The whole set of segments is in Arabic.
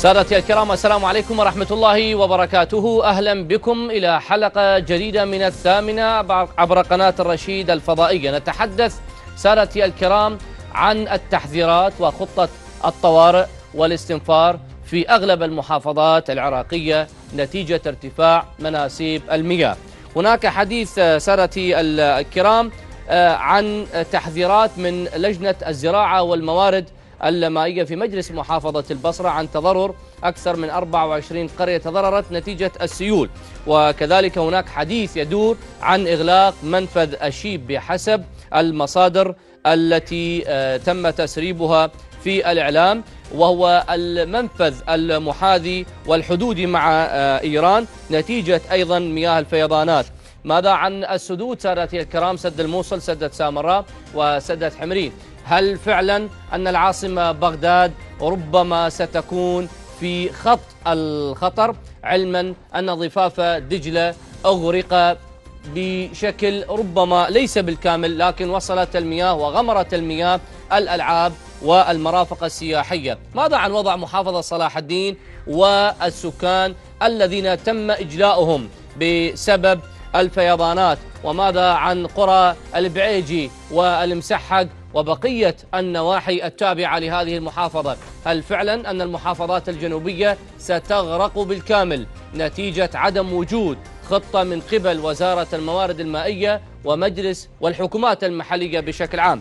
سادتي الكرام السلام عليكم ورحمة الله وبركاته أهلا بكم إلى حلقة جديدة من الثامنة عبر قناة الرشيد الفضائية نتحدث سادتي الكرام عن التحذيرات وخطة الطوارئ والاستنفار في أغلب المحافظات العراقية نتيجة ارتفاع مناسيب المياه هناك حديث سادتي الكرام آه، عن تحذيرات من لجنة الزراعة والموارد اللمائية في مجلس محافظة البصرة عن تضرر أكثر من 24 قرية تضررت نتيجة السيول وكذلك هناك حديث يدور عن إغلاق منفذ الشيب بحسب المصادر التي آه، تم تسريبها في الإعلام وهو المنفذ المحاذي والحدودي مع آه، إيران نتيجة أيضا مياه الفيضانات ماذا عن السدود سادتي الكرام سد الموصل سدة سامراء وسدة حمرين هل فعلا أن العاصمة بغداد ربما ستكون في خط الخطر علما أن ضفاف دجلة أغرق بشكل ربما ليس بالكامل لكن وصلت المياه وغمرت المياه الألعاب والمرافق السياحية ماذا عن وضع محافظة صلاح الدين والسكان الذين تم إجلاؤهم بسبب الفيضانات وماذا عن قرى البعيجي والمسحق وبقية النواحي التابعة لهذه المحافظة هل فعلا أن المحافظات الجنوبية ستغرق بالكامل نتيجة عدم وجود خطة من قبل وزارة الموارد المائية ومجلس والحكومات المحلية بشكل عام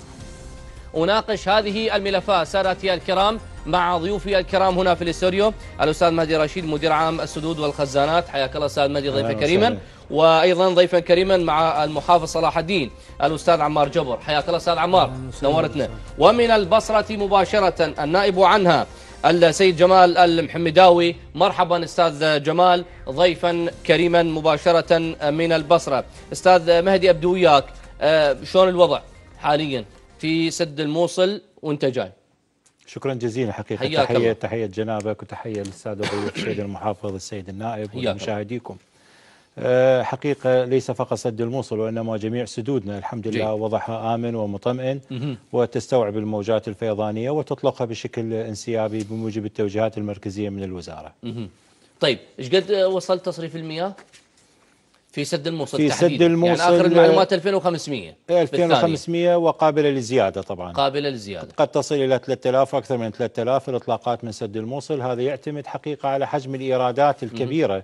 أناقش هذه الملفات سادتي الكرام مع ضيوفي الكرام هنا في الاستوديو الأستاذ مهدي رشيد مدير عام السدود والخزانات حياك الله أستاذ مهدي ضيفة كريما وايضا ضيفا كريما مع المحافظ صلاح الدين الاستاذ عمار جبر حياك الله استاذ عمار آه، نورتنا ومن البصره مباشره النائب عنها السيد جمال المحمداوي مرحبا استاذ جمال ضيفا كريما مباشره من البصره استاذ مهدي ابدو وياك آه، شلون الوضع حاليا في سد الموصل وانت جاي شكرا جزيلا حقيقه تحيه تحيه جنابك وتحيه للساده السيد المحافظ السيد النائب ومشاهديكم آه، حقيقة ليس فقط سد الموصل وإنما جميع سدودنا الحمد لله وضعها آمن ومطمئن وتستوعب الموجات الفيضانية وتطلقها بشكل انسيابي بموجب التوجيهات المركزية من الوزارة طيب ايش قد وصل تصريف المياه؟ في سد الموصل في تحديد. سد يعني الموصل يعني اخر المعلومات 2500 2500 إيه، وقابله للزياده طبعا قابله للزياده قد تصل الى 3000 واكثر من 3000 الاطلاقات من سد الموصل هذا يعتمد حقيقه على حجم الايرادات الكبيره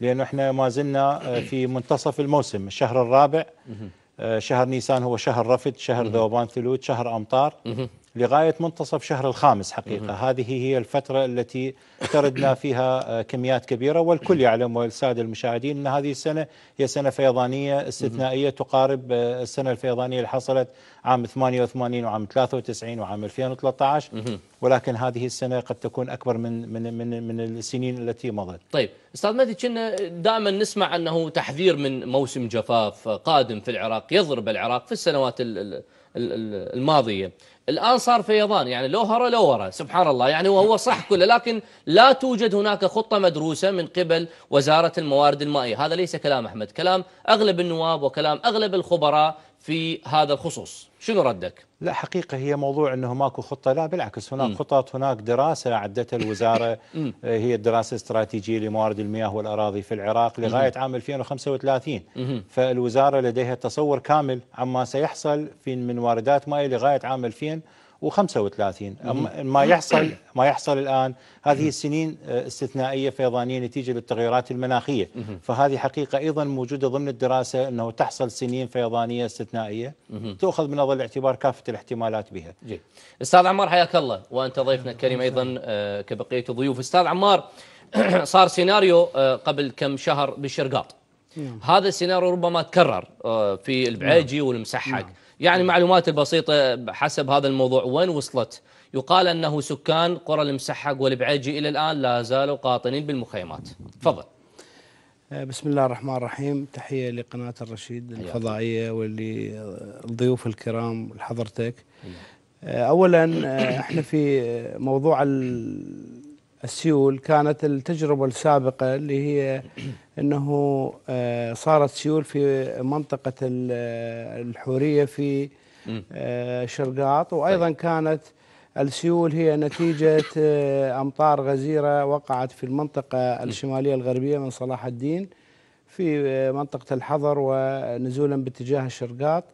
لانه احنا ما زلنا آه، في منتصف الموسم الشهر الرابع آه، شهر نيسان هو شهر رفد شهر ذوبان ثلوج شهر امطار لغاية منتصف شهر الخامس حقيقة هذه هي الفترة التي تردنا فيها كميات كبيرة والكل يعلم والسادة المشاهدين أن هذه السنة هي سنة فيضانية استثنائية تقارب آه، السنة الفيضانية اللي حصلت عام 88 وعام 93 وعام 2013 ولكن هذه السنة قد تكون أكبر من من من, من السنين التي مضت. طيب أستاذ مهدي كنا دائما نسمع أنه تحذير من موسم جفاف قادم في العراق يضرب العراق في السنوات الماضية الآن صار فيضان يعني لو هرى لو هرى سبحان الله يعني وهو صح كله لكن لا توجد هناك خطة مدروسة من قبل وزارة الموارد المائية هذا ليس كلام أحمد كلام أغلب النواب وكلام أغلب الخبراء في هذا الخصوص شنو ردك؟ لا حقيقة هي موضوع أنه ماكو خطة لا بالعكس هناك خطط هناك دراسة عدتها الوزارة هي الدراسة الاستراتيجية لموارد المياه والأراضي في العراق لغاية عام 2035 فالوزارة لديها تصور كامل عما سيحصل في من واردات مائية لغاية عام 2035 و35 ما يحصل ما يحصل الان هذه السنين آه، استثنائيه فيضانيه نتيجه للتغيرات المناخيه فهذه حقيقه ايضا موجوده ضمن الدراسه انه تحصل سنين فيضانيه استثنائيه تؤخذ من نظر الاعتبار كافه الاحتمالات بها. جي. استاذ عمار حياك الله وانت ضيفنا الكريم ايضا آه، كبقيه الضيوف استاذ عمار صار سيناريو آه، قبل كم شهر بالشرقاط نعم. هذا السيناريو ربما تكرر في البعيجي نعم. والمسحق نعم. يعني معلومات البسيطة حسب هذا الموضوع وين وصلت يقال أنه سكان قرى المسحق والبعيجي إلى الآن لا زالوا قاطنين بالمخيمات تفضل آه، بسم الله الرحمن الرحيم تحية لقناة الرشيد الفضائية وللضيوف الكرام لحضرتك آه، أولا آه، احنا في موضوع السيول كانت التجربة السابقة اللي هي أنه آه، صارت سيول في منطقة آه، الحورية في آه، شرقاط طيب. وأيضا كانت السيول هي نتيجة أمطار غزيرة وقعت في المنطقة الشمالية الغربية من صلاح الدين في منطقة الحضر ونزولا باتجاه الشرقاط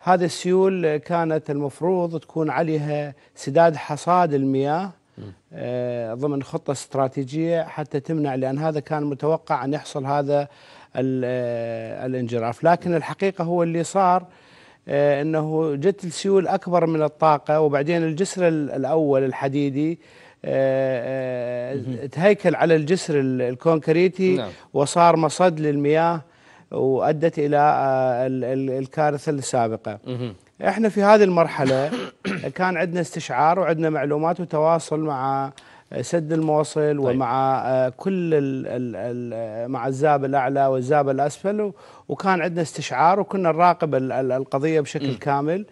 هذه السيول كانت المفروض تكون عليها سداد حصاد المياه آه، ضمن خطه استراتيجيه حتى تمنع لان هذا كان متوقع ان يحصل هذا آه، الانجراف لكن الحقيقه هو اللي صار آه، انه جت السيول اكبر من الطاقه وبعدين الجسر الاول الحديدي تهيكل على الجسر الكونكريتي نعم. وصار مصد للمياه وادت الى الكارثه السابقه احنا في هذه المرحله كان عندنا استشعار وعندنا معلومات وتواصل مع سد الموصل طيب. ومع آه، كل الـ الـ مع الزاب الاعلى والزاب الاسفل وكان عندنا استشعار وكنا نراقب القضيه بشكل م. كامل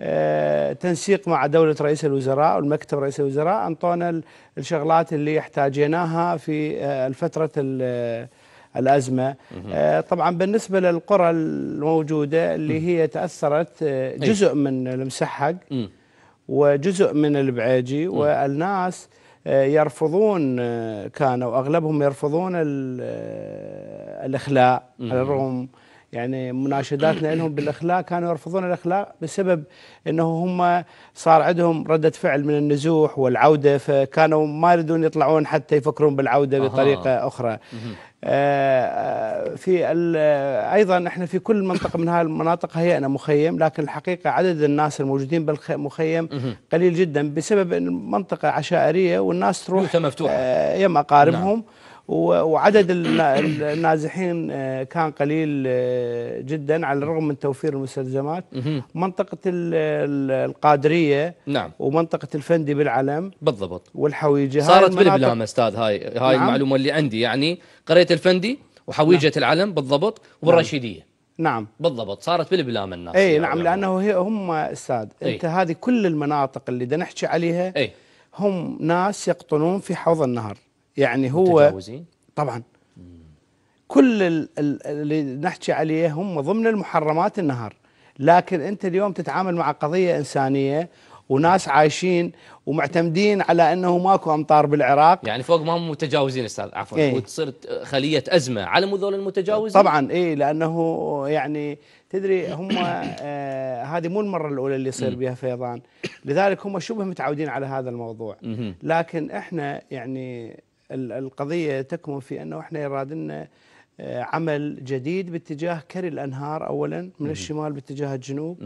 آه، تنسيق مع دولة رئيس الوزراء والمكتب رئيس الوزراء أنطونا الشغلات اللي احتاجيناها في آه، الفترة الأزمة آه، طبعا بالنسبة للقرى الموجودة اللي هي تأثرت آه، جزء من المسحق وجزء من البعيجي والناس آه، يرفضون كانوا أغلبهم يرفضون الإخلاء على الرغم يعني مناشداتنا لهم بالاخلاء كانوا يرفضون الاخلاء بسبب انه هم صار عندهم رده فعل من النزوح والعوده فكانوا ما يريدون يطلعون حتى يفكرون بالعوده بطريقه آه. اخرى. آه، في ايضا احنا في كل منطقه من هذه المناطق هيئنا مخيم لكن الحقيقه عدد الناس الموجودين بالمخيم قليل جدا بسبب المنطقه عشائريه والناس تروح مفتوحه آه، يم اقاربهم نعم. وعدد النازحين آه، كان قليل آه، جدا على الرغم من توفير المستلزمات منطقة القادرية نعم ومنطقة الفندي بالعلم بالضبط والحويجة صارت بالبلام استاذ هاي هاي نعم. المعلومة اللي عندي يعني قرية الفندي وحويجة نعم. العلم بالضبط نعم. والرشيدية نعم بالضبط صارت بالبلام الناس اي نعم لانه هي هم استاذ ايه انت هذه كل المناطق اللي بدنا نحكي عليها أي. هم ناس يقطنون في حوض النهر يعني هو متجاوزين؟ طبعا كل اللي نحكي عليه هم ضمن المحرمات النهار لكن انت اليوم تتعامل مع قضيه انسانيه وناس عايشين ومعتمدين على انه ماكو امطار بالعراق يعني فوق ما هم متجاوزين استاذ عفوا إيه؟ وتصير خليه ازمه على مذول المتجاوزين طبعا اي لانه يعني تدري هم آه هذه مو المره الاولى اللي يصير بها فيضان لذلك هم شبه متعودين على هذا الموضوع لكن احنا يعني القضية تكمن في أنه إحنا يرادلنا آه، عمل جديد باتجاه كري الأنهار أولا من الشمال باتجاه الجنوب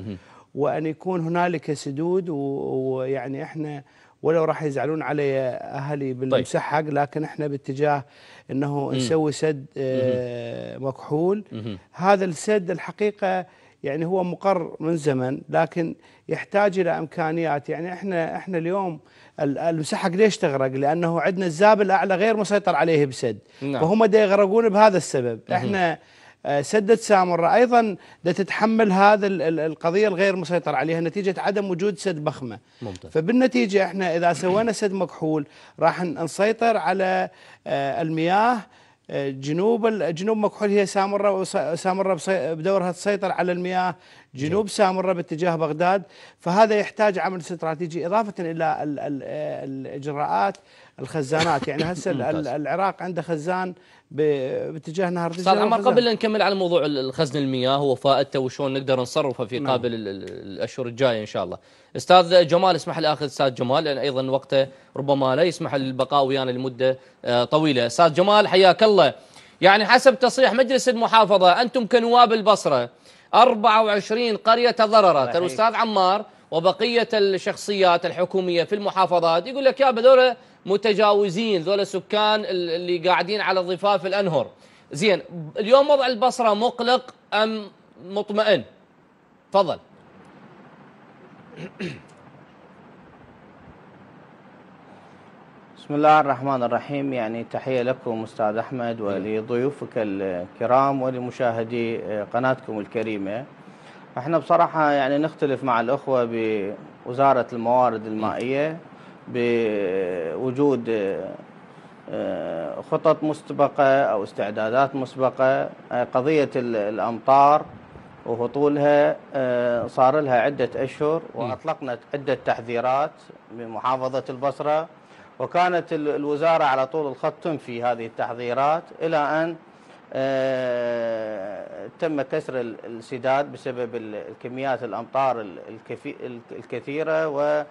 وأن يكون هنالك سدود ويعني إحنا ولو راح يزعلون علي اهلي طيب. بالمسحق طيب. لكن احنا باتجاه انه مم. نسوي سد آه، مكحول هذا السد الحقيقه يعني هو مقر من زمن لكن يحتاج الى امكانيات يعني احنا احنا اليوم المسحق ليش تغرق؟ لانه عندنا الزاب الاعلى غير مسيطر عليه بسد نعم. فهم دا يغرقون بهذا السبب احنا آه، سدة سامره ايضا دا تتحمل هذا القضيه الغير مسيطر عليها نتيجه عدم وجود سد بخمه ممتاز. فبالنتيجه احنا اذا سوينا سد مكحول راح نسيطر على آه، المياه جنوب جنوب مكحول هي سامره سامره بدورها تسيطر على المياه، جنوب سامره باتجاه بغداد، فهذا يحتاج عمل استراتيجي اضافه الى الاجراءات الخزانات يعني هسه العراق عنده خزان باتجاه نهر دجله استاذ عمر قبل لا نكمل على موضوع الخزن المياه وفائدته وشلون نقدر نصرفه في نعم. قابل الاشهر الجايه ان شاء الله استاذ جمال اسمح لي اخذ استاذ جمال لان ايضا وقته ربما لا يسمح للبقاء ويانا لمده آه، طويله استاذ جمال حياك الله يعني حسب تصريح مجلس المحافظه انتم كنواب البصره 24 قريه تضررت الاستاذ عمار وبقيه الشخصيات الحكوميه في المحافظات يقول لك يا هذول متجاوزين ذول السكان اللي قاعدين على ضفاف الأنهر زين اليوم وضع البصرة مقلق أم مطمئن تفضل بسم الله الرحمن الرحيم يعني تحية لكم أستاذ أحمد ولضيوفك الكرام ولمشاهدي آه، قناتكم الكريمة احنا بصراحة يعني نختلف مع الأخوة بوزارة الموارد المائية بوجود آه، خطط مسبقة أو استعدادات مسبقة آه، قضية الأمطار وهطولها آه، صار لها عدة أشهر وأطلقنا عدة تحذيرات بمحافظة البصرة وكانت الوزارة على طول الخط تنفي هذه التحذيرات إلى أن آه، تم كسر السداد بسبب الكميات الامطار الكثيره واغرقت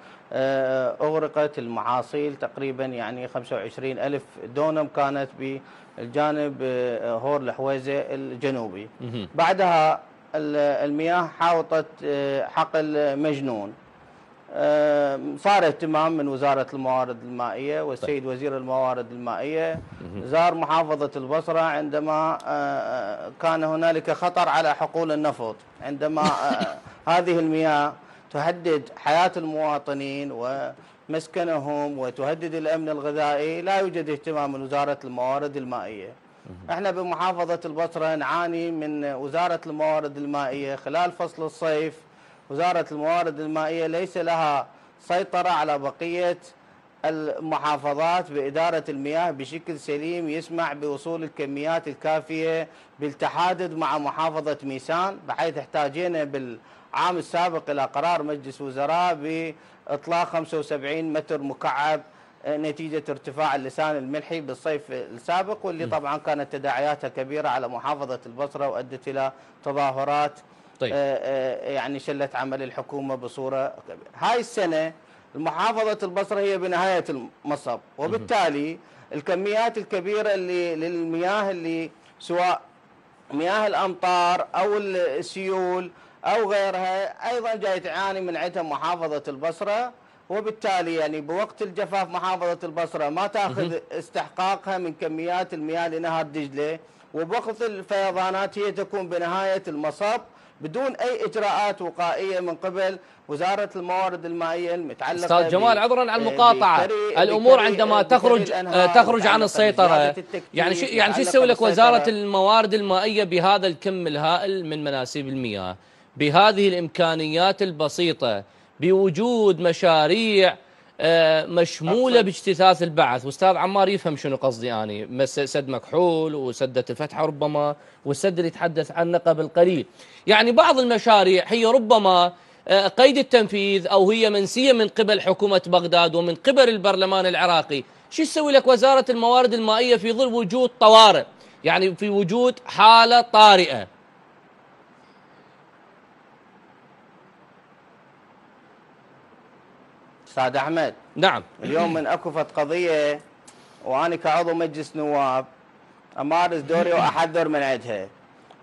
آه، المحاصيل تقريبا يعني 25 الف دونم كانت بالجانب آه، هور الحويزه الجنوبي بعدها المياه حاوطت حقل مجنون صار اهتمام من وزارة الموارد المائية والسيد طيب. وزير الموارد المائية زار محافظة البصرة عندما آه، آه، كان هنالك خطر على حقول النفط عندما آه، هذه المياه تهدد حياة المواطنين ومسكنهم وتهدد الأمن الغذائي لا يوجد اهتمام من وزارة الموارد المائية احنا بمحافظة البصرة نعاني من وزارة الموارد المائية خلال فصل الصيف وزارة الموارد المائية ليس لها سيطرة على بقية المحافظات بإدارة المياه بشكل سليم يسمح بوصول الكميات الكافية بالتحادث مع محافظة ميسان بحيث احتاجينا بالعام السابق إلى قرار مجلس وزراء بإطلاق 75 متر مكعب نتيجة ارتفاع اللسان الملحي بالصيف السابق واللي طبعا كانت تداعياتها كبيرة على محافظة البصرة وأدت إلى تظاهرات طيب. آه، آه، يعني شلة عمل الحكومة بصورة هاي السنة محافظة البصرة هي بنهاية المصب وبالتالي الكميات الكبيرة اللي للمياه اللي سواء مياه الأمطار أو السيول أو غيرها أيضا جاي تعاني من عدم محافظة البصرة وبالتالي يعني بوقت الجفاف محافظة البصرة ما تأخذ استحقاقها من كميات المياه لنهر دجلة وبوقت الفيضانات هي تكون بنهاية المصب بدون اي اجراءات وقائيه من قبل وزاره الموارد المائيه المتعلقه استاذ جمال عذرا على آه، المقاطعه الامور عندما تخرج تخرج عن السيطره يعني شو يعني شو تسوي لك وزاره الموارد المائيه بهذا الكم الهائل من مناسيب المياه بهذه الامكانيات البسيطه بوجود مشاريع آه، مشمولة باجتثاث البعث واستاذ عمار يفهم شنو قصدي أنا سد مكحول وسدة الفتحة ربما والسد اللي تحدث عنه قبل قليل يعني بعض المشاريع هي ربما آه، قيد التنفيذ أو هي منسية من قبل حكومة بغداد ومن قبل البرلمان العراقي شو تسوي لك وزارة الموارد المائية في ظل وجود طوارئ يعني في وجود حالة طارئة استاذ احمد نعم اليوم من اكفت قضيه وانا كعضو مجلس نواب امارس دوري واحذر من عندها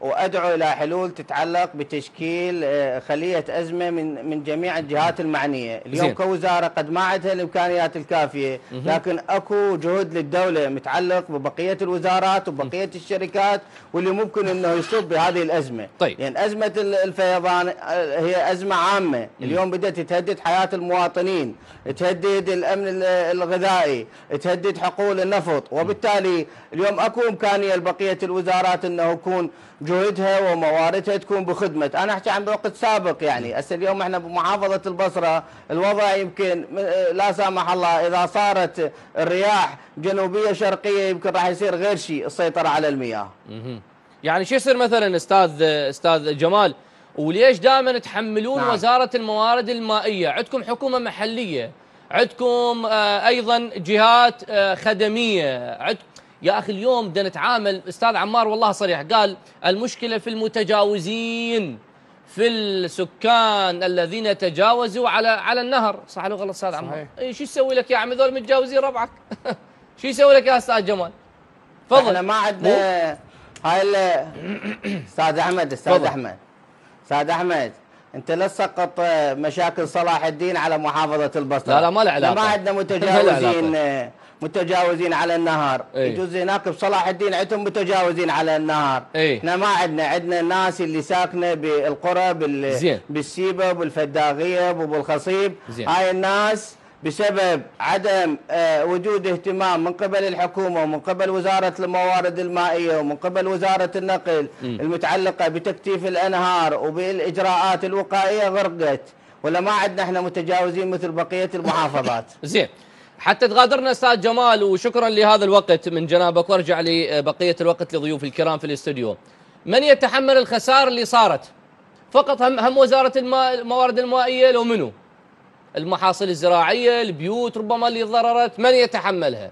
وادعو الى حلول تتعلق بتشكيل آه، خليه ازمه من من جميع الجهات المعنيه، اليوم كوزاره قد ما عندها الامكانيات الكافيه، لكن اكو جهود للدوله متعلق ببقيه الوزارات وبقيه الشركات واللي ممكن انه يصب بهذه الازمه. طيب. يعني ازمه الفيضان آه، هي ازمه عامه، اليوم بدات تهدد حياه المواطنين، تهدد الامن الغذائي، تهدد حقول النفط، وبالتالي اليوم اكو امكانيه لبقيه الوزارات انه يكون جهدها ومواردها تكون بخدمة أنا أحكي عن وقت سابق يعني هسه اليوم احنا بمحافظة البصرة الوضع يمكن لا سامح الله إذا صارت الرياح جنوبية شرقية يمكن راح يصير غير شيء السيطرة على المياه يعني شو يصير مثلا استاذ استاذ جمال وليش دائما تحملون نعم. وزاره الموارد المائيه عندكم حكومه محليه عندكم آه، ايضا جهات آه، خدميه عندكم يا أخي اليوم بدنا نتعامل أستاذ عمار والله صريح قال المشكلة في المتجاوزين في السكان الذين تجاوزوا على على النهر صح ولا غلط استاذ عمار اي شو يسوي لك يا عمي ذول متجاوزين ربعك شو يسوي لك يا استاذ جمال تفضل احنا ما عندنا هاي استاذ احمد استاذ احمد استاذ احمد انت لا تسقط مشاكل صلاح الدين على محافظه البصره لا لا ما له علاقه ما عندنا متجاوزين متجاوزين على النهار ايه؟ يجوز هناك بصلاح الدين عندهم متجاوزين على النهار ايه؟ احنا ما عندنا عندنا الناس اللي ساكنه بالقرى بال... بالسيبه بالفداغيه وبالخصيب زين. هاي الناس بسبب عدم آه، وجود اهتمام من قبل الحكومه ومن قبل وزاره الموارد المائيه ومن قبل وزاره النقل م. المتعلقه بتكتيف الانهار وبالاجراءات الوقائيه غرقت ولا ما عندنا احنا متجاوزين مثل بقيه المحافظات. زين. حتى تغادرنا استاذ جمال وشكرا لهذا الوقت من جنابك وارجع لبقيه الوقت لضيوف الكرام في الاستوديو. من يتحمل الخسائر اللي صارت؟ فقط هم هم وزاره الماء الموارد المائيه لو منو؟ المحاصيل الزراعيه، البيوت ربما اللي ضررت، من يتحملها؟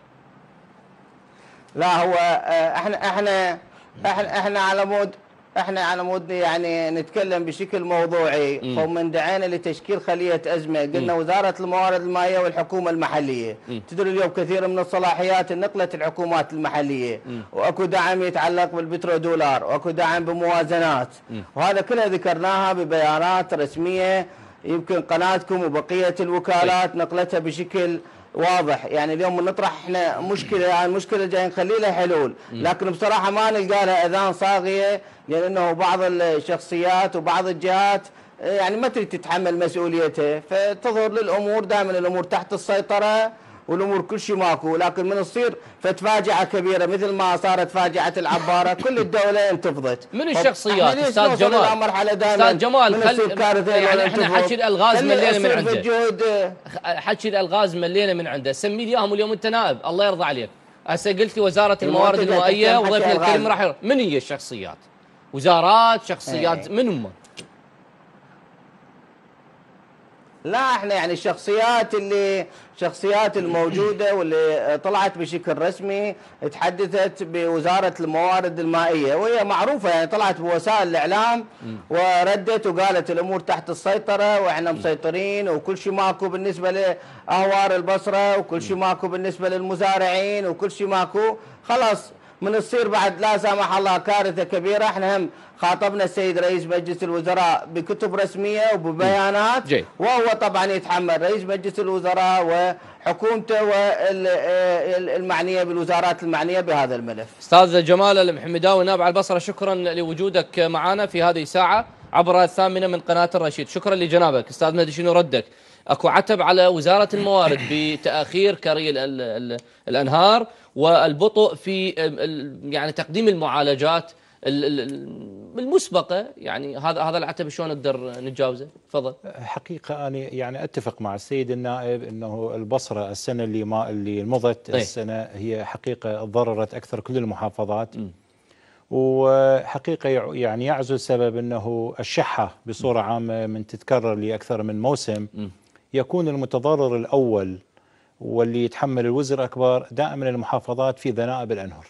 لا هو آه، احنا احنا احنا, احنا على مود احنا على مود يعني نتكلم بشكل موضوعي م. ومن دعينا لتشكيل خليه ازمه قلنا م. وزاره الموارد المائيه والحكومه المحليه تدري اليوم كثير من الصلاحيات نقلت الحكومات المحليه م. واكو دعم يتعلق بالبترودولار واكو دعم بموازنات م. وهذا كله ذكرناها ببيانات رسميه يمكن قناتكم وبقيه الوكالات طيب. نقلتها بشكل واضح يعني اليوم نطرح احنا مشكله يعني مشكله جاي نخلي لها حلول لكن بصراحه ما نلقى لها اذان صاغيه لانه بعض الشخصيات وبعض الجهات يعني ما تريد تتحمل مسؤوليتها فتظهر للامور دائما الامور تحت السيطره والامور كل شيء ماكو لكن من تصير فتفاجعه كبيره مثل ما صارت فاجعه العباره كل الدوله انتفضت من الشخصيات استاذ جمال استاذ جمال خل يعني احنا حكي الالغاز ملينا من عنده حكي الالغاز ملينا من عنده سمي لي اياهم اليوم انت نائب الله يرضى عليك هسه قلت لي وزاره الموارد المائيه وضيفنا الكريم راح من هي الشخصيات وزارات شخصيات إيه. من هم لا احنا يعني الشخصيات اللي شخصيات الموجوده واللي طلعت بشكل رسمي تحدثت بوزاره الموارد المائيه وهي معروفه يعني طلعت بوسائل الاعلام وردت وقالت الامور تحت السيطره واحنا مسيطرين وكل شيء ماكو بالنسبه لاهوار البصره وكل شيء ماكو بالنسبه للمزارعين وكل شيء ماكو خلاص بنصير بعد لا سمح الله كارثه كبيره احنا هم خاطبنا السيد رئيس مجلس الوزراء بكتب رسميه وببيانات جي. وهو طبعا يتحمل رئيس مجلس الوزراء وحكومته والمعنيه بالوزارات المعنيه بهذا الملف. استاذ جمال المحمداوي نابع البصره شكرا لوجودك معنا في هذه الساعه عبر الثامنه من قناه الرشيد، شكرا لجنابك استاذ مهدي شنو ردك؟ اكو عتب على وزاره الموارد بتاخير كري الانهار والبطء في يعني تقديم المعالجات المسبقه يعني هذا هذا العتب شلون نقدر نتجاوزه؟ تفضل. حقيقه انا يعني اتفق مع السيد النائب انه البصره السنه اللي ما اللي مضت ايه؟ السنه هي حقيقه ضررت اكثر كل المحافظات. م. وحقيقه يعني يعزو السبب انه الشحه بصوره عامه من تتكرر لاكثر من موسم. م. يكون المتضرر الأول واللي يتحمل الوزر أكبر دائما المحافظات في ذنائب الأنهر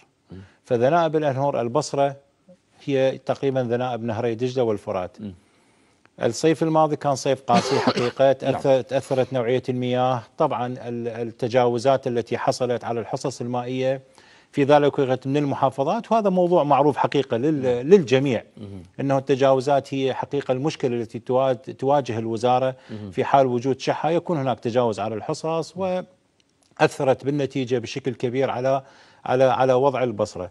فذنائب الأنهر البصرة هي تقريبا ذنائب نهري دجلة والفرات الصيف الماضي كان صيف قاسي حقيقة نعم. تأثرت نوعية المياه طبعا التجاوزات التي حصلت على الحصص المائية في ذلك الوقت من المحافظات وهذا موضوع معروف حقيقة نعم. للجميع أنه التجاوزات هي حقيقة المشكلة التي تواجه الوزارة في حال وجود شحة يكون هناك تجاوز على الحصص وأثرت بالنتيجة بشكل كبير على على على وضع البصرة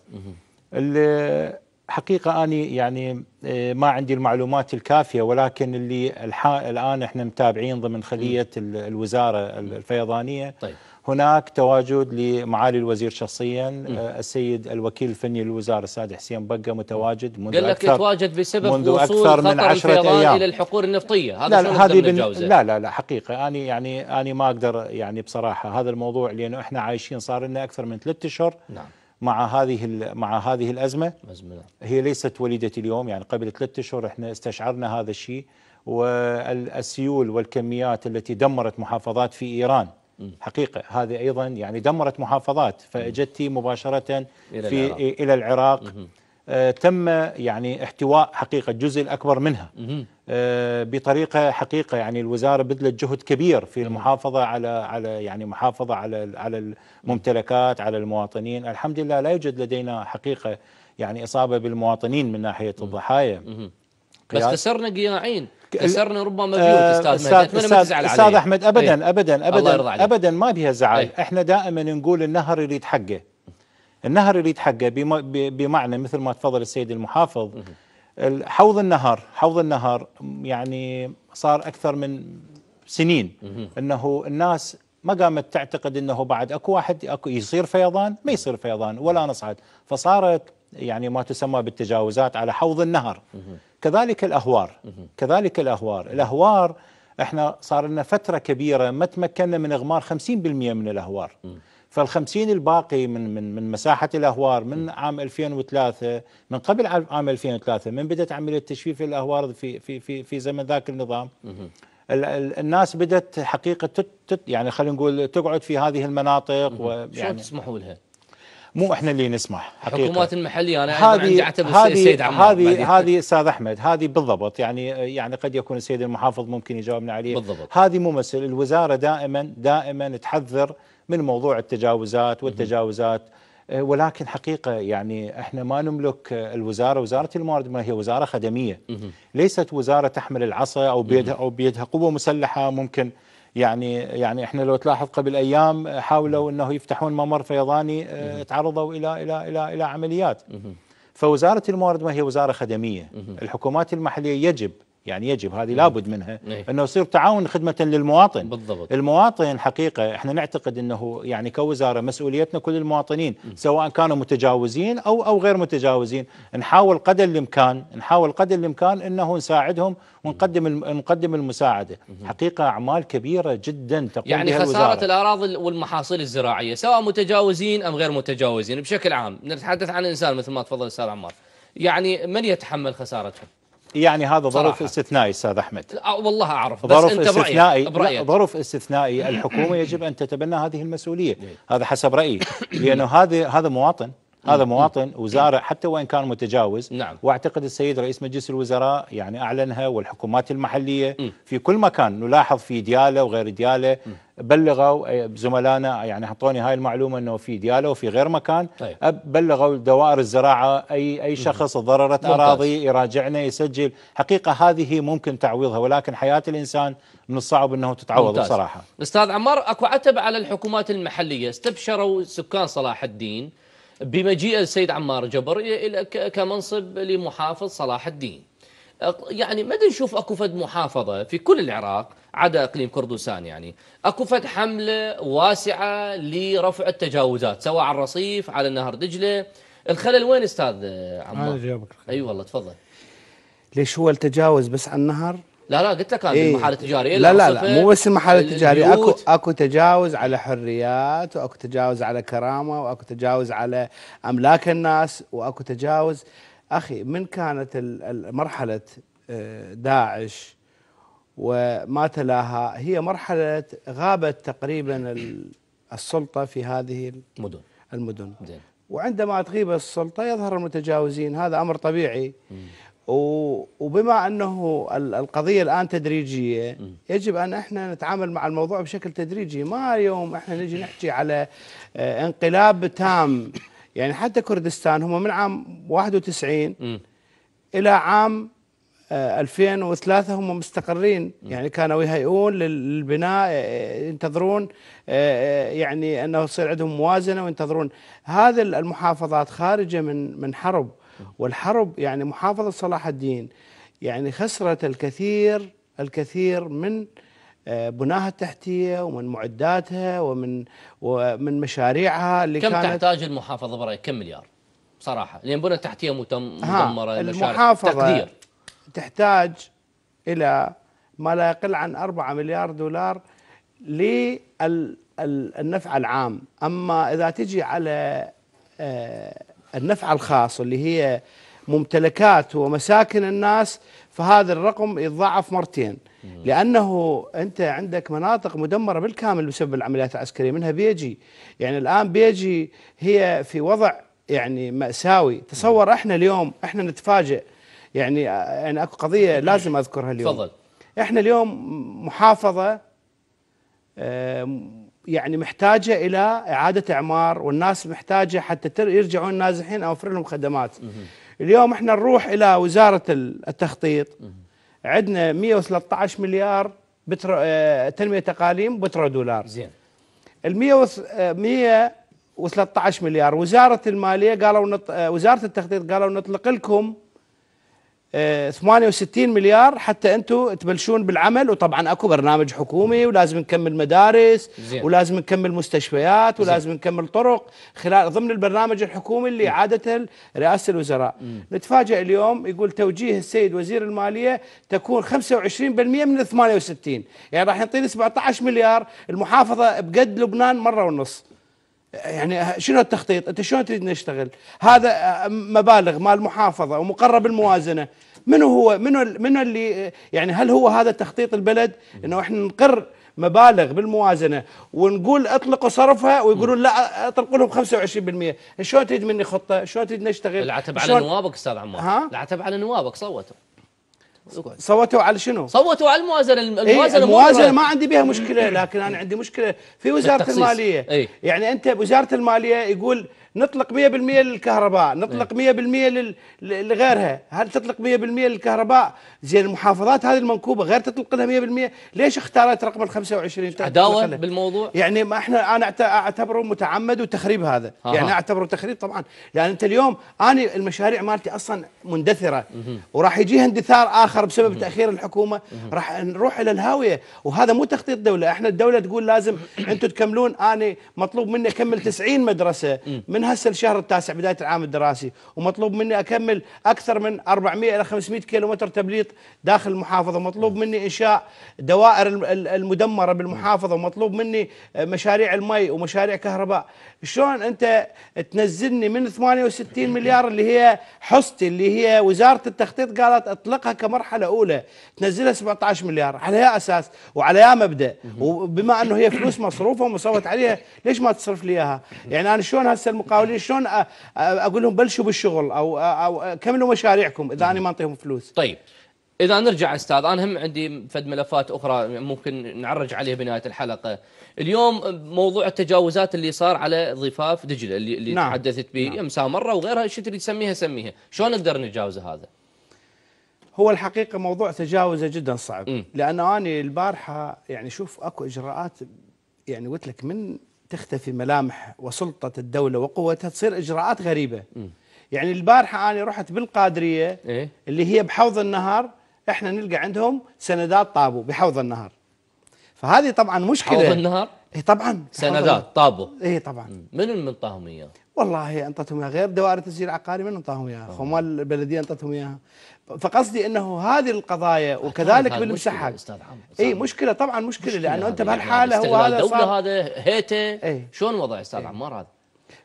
حقيقة أني يعني آه، ما عندي المعلومات الكافية ولكن اللي الآن احنا متابعين ضمن خلية الوزارة الفيضانية طيب هناك تواجد لمعالي الوزير شخصيا آه، السيد الوكيل الفني للوزاره السيد حسين بقه متواجد منذ قال لك يتواجد بسبب منذ وصول أكثر من عشرة أيام. الى الحقول النفطيه هذا لا لا هذه بن... لا لا لا حقيقه انا يعني انا ما اقدر يعني بصراحه هذا الموضوع لانه احنا عايشين صار لنا اكثر من ثلاثة اشهر نعم مع هذه مع هذه الازمه مزمنة. نعم. هي ليست وليده اليوم يعني قبل ثلاثة اشهر احنا استشعرنا هذا الشيء والسيول والكميات التي دمرت محافظات في ايران حقيقة هذه أيضا يعني دمرت محافظات فاجت مباشرة إلى في العراق, إلى العراق آه تم يعني احتواء حقيقة الجزء الأكبر منها آه بطريقة حقيقة يعني الوزارة بذلت جهد كبير في المحافظة على على يعني محافظة على على الممتلكات على المواطنين الحمد لله لا يوجد لدينا حقيقة يعني إصابة بالمواطنين من ناحية الضحايا بس خسرنا قياعين كسرنا ربما بيوت آه، استاذ احمد اتمنى ما تزعل استاذ احمد ابدا ايه؟ ابدا ابدا ابدا ما بها زعل ايه؟ احنا دائما نقول النهر يريد حقه النهر يريد حقه بمعنى مثل ما تفضل السيد المحافظ حوض النهر حوض النهر يعني صار اكثر من سنين انه الناس ما قامت تعتقد انه بعد اكو واحد اكو يصير فيضان ما يصير فيضان ولا نصعد فصارت يعني ما تسمى بالتجاوزات على حوض النهر كذلك الاهوار كذلك الاهوار الاهوار احنا صار لنا فتره كبيره ما تمكنا من اغمار 50% من الاهوار فال50 الباقي من من من مساحه الاهوار من عام 2003 من قبل عام 2003 من بدات عمليه تجفيف الاهوار في في في في زمن ذاك النظام الناس بدات حقيقه تت يعني خلينا نقول تقعد في هذه المناطق ويعني شلون يعني تسمحوا لها؟ مو احنا اللي نسمح حقيقة. الحكومات المحليه انا هذه عندي اعتب عمار هذه هذه استاذ احمد هذه بالضبط يعني يعني قد يكون السيد المحافظ ممكن يجاوبنا عليه بالضبط هذه مو مسألة الوزاره دائما دائما تحذر من موضوع التجاوزات والتجاوزات آه، ولكن حقيقة يعني احنا ما نملك الوزارة وزارة الموارد ما هي وزارة خدمية ليست وزارة تحمل العصا أو بيدها أو بيدها قوة مسلحة ممكن يعني يعني احنا لو تلاحظ قبل ايام حاولوا انه يفتحون ممر فيضاني آه، تعرضوا الى الى الى الى عمليات فوزاره الموارد ما هي وزاره خدميه الحكومات المحليه يجب يعني يجب هذه نعم. لابد منها إيه. انه يصير تعاون خدمه للمواطن بالضبط المواطن حقيقه احنا نعتقد انه يعني كوزاره مسؤوليتنا كل المواطنين سواء كانوا متجاوزين او او غير متجاوزين نحاول قدر الامكان نحاول قدر الامكان انه نساعدهم ونقدم نقدم المساعده حقيقه اعمال كبيره جدا تقوم يعني بها خساره الاراضي والمحاصيل الزراعيه سواء متجاوزين ام غير متجاوزين بشكل عام نتحدث عن انسان مثل ما تفضل استاذ عمار يعني من يتحمل خسارتهم يعني هذا صراحة. ظرف استثنائي استاذ احمد والله اعرف بس ظرف انت استثنائي برأيك. لا ظرف استثنائي الحكومه يجب ان تتبنى هذه المسؤوليه هذا حسب رايي لانه هذا هذا مواطن هذا مواطن وزارع حتى وان كان متجاوز نعم. واعتقد السيد رئيس مجلس الوزراء يعني اعلنها والحكومات المحليه م. في كل مكان نلاحظ في دياله وغير دياله م. بلغوا زملائنا يعني اعطوني هاي المعلومه انه في دياله وفي غير مكان طيب. بلغوا دوائر الزراعه اي اي شخص ضررت اراضي يراجعنا يسجل حقيقه هذه ممكن تعويضها ولكن حياه الانسان من الصعب انه تتعوض ممتاز. بصراحه استاذ عمار اكو عتب على الحكومات المحليه استبشروا سكان صلاح الدين بمجيء السيد عمار جبر كمنصب لمحافظ صلاح الدين يعني ما نشوف اكو فد محافظه في كل العراق عدا اقليم كردستان يعني اكو فد حمله واسعه لرفع التجاوزات سواء على الرصيف على نهر دجله الخلل وين استاذ عمار؟ انا جاوبك اي أيوة والله تفضل ليش هو التجاوز بس على النهر لا لا قلت لك هذه إيه؟ المحال التجاريه إيه، لا لا لا مو بس المحال التجاريه اكو اكو تجاوز على حريات واكو تجاوز على كرامه واكو تجاوز على املاك الناس واكو تجاوز اخي من كانت مرحله آه، داعش وما تلاها هي مرحله غابت تقريبا السلطه في هذه المدن المدن زين وعندما تغيب السلطه يظهر المتجاوزين هذا امر طبيعي وبما انه القضيه الان تدريجيه يجب ان احنا نتعامل مع الموضوع بشكل تدريجي ما يوم احنا نجي نحكي على آه، انقلاب تام يعني حتى كردستان هم من عام 91 م. الى عام 2003 آه، هم مستقرين يعني كانوا يهيئون للبناء آه، ينتظرون يعني انه يصير عندهم موازنه وينتظرون هذه المحافظات خارجه من من حرب والحرب يعني محافظة صلاح الدين يعني خسرت الكثير الكثير من آه، بناها التحتية ومن معداتها ومن ومن مشاريعها اللي كم كانت تحتاج المحافظة برأيك كم مليار صراحة لأن بنى التحتية مدمرة المحافظة تقدير تحتاج إلى ما لا يقل عن 4 مليار دولار للنفع العام أما إذا تجي على آه، النفع الخاص اللي هي ممتلكات ومساكن الناس فهذا الرقم يتضاعف مرتين لانه انت عندك مناطق مدمره بالكامل بسبب العمليات العسكريه منها بيجي يعني الان بيجي هي في وضع يعني ماساوي تصور احنا اليوم احنا نتفاجئ يعني يعني اكو قضيه لازم اذكرها اليوم تفضل احنا اليوم محافظه آه، يعني محتاجه الى اعاده اعمار والناس محتاجه حتى يرجعون النازحين اوفر لهم خدمات. اليوم احنا نروح الى وزاره التخطيط عندنا 113 مليار بترو آه، تنميه تقاليم بترو دولار. زين. ال 113 آه، مليار وزاره الماليه قالوا نط... آه، وزاره التخطيط قالوا نطلق لكم 68 آه، مليار حتى انتم تبلشون بالعمل وطبعا اكو برنامج حكومي ولازم نكمل مدارس زين. ولازم نكمل مستشفيات ولازم زين. نكمل طرق خلال ضمن البرنامج الحكومي اللي عاده رئاسه الوزراء م. نتفاجئ اليوم يقول توجيه السيد وزير الماليه تكون 25% من 68 يعني راح يعطيني 17 مليار المحافظه بقد لبنان مره ونص يعني شنو التخطيط؟ انت شلون تريد نشتغل؟ هذا آه، مبالغ مال محافظه ومقرب الموازنه منو هو منو منو اللي آه، يعني هل هو هذا تخطيط البلد انه احنا نقر مبالغ بالموازنه ونقول اطلقوا صرفها ويقولون لا اطلقوا لهم 25% شلون تريد مني خطه؟ شلون تريد نشتغل؟ العتب على نوابك استاذ عمار العتب على نوابك صوتوا صوتوا على شنو؟ صوتوا على الموازنه، الموازنه إيه الموازنه ما عندي بها مشكله لكن انا عندي مشكله في وزاره الماليه إيه؟ يعني انت بوزاره الماليه يقول نطلق 100% للكهرباء نطلق 100% إيه. لغيرها هل تطلق 100% للكهرباء زين المحافظات هذه المنكوبه غير تطلق لها 100% ليش اختارت رقم ال 25 عداوه بالموضوع يعني ما احنا انا اعتبره متعمد وتخريب هذا آه. يعني اعتبره تخريب طبعا لان يعني انت اليوم انا المشاريع مالتي اصلا مندثره وراح يجيها اندثار اخر بسبب تاخير الحكومه راح نروح الى الهاويه وهذا مو تخطيط دوله احنا الدوله تقول لازم انتم تكملون انا مطلوب مني اكمل 90 مدرسه من من هسه الشهر التاسع بدايه العام الدراسي ومطلوب مني اكمل اكثر من 400 الى 500 كيلومتر تبليط داخل المحافظه ومطلوب مني انشاء دوائر المدمره بالمحافظه ومطلوب مني مشاريع المي ومشاريع كهرباء شلون انت تنزلني من 68 مليار اللي هي حصتي اللي هي وزاره التخطيط قالت اطلقها كمرحله اولى تنزلها 17 مليار على يا اساس وعلى يا مبدا وبما انه هي فلوس مصروفه ومصوت عليها ليش ما تصرف لي اياها يعني انا شلون هسه لي شلون اقول لهم بلشوا بالشغل او او كملوا مشاريعكم اذا انا ما اعطيهم فلوس طيب اذا نرجع استاذ انا هم عندي فد ملفات اخرى ممكن نعرج عليها بنهايه الحلقه اليوم موضوع التجاوزات اللي صار على ضفاف دجله اللي, اللي نعم. تحدثت به نعم. امساه مره وغيرها شو تريد تسميها سميها شلون نقدر نتجاوز هذا هو الحقيقه موضوع تجاوزه جدا صعب لانه انا البارحه يعني شوف اكو اجراءات يعني قلت لك من تختفي ملامح وسلطة الدولة وقوتها تصير إجراءات غريبة يعني البارحة أنا رحت بالقادرية إيه. اللي هي بحوض النهر إحنا نلقى عندهم سندات طابو بحوض النهر فهذه طبعا مشكلة حوض النهر؟ إيه طبعا سندات طابو إيه طبعا من المنطاهم إياه؟ والله انطتهم اياها غير دوائر تسجيل عقاري من انطاهم اياها؟ هم البلديه انطتهم اياها فقصدي انه هذه القضايا وكذلك بالمساحات اي مشكله طبعا مشكله, مشكلة لانه انت بهالحاله يعني هو هذا الدوله هذا هيته ايه شلون وضع استاذ ايه عمار هذا؟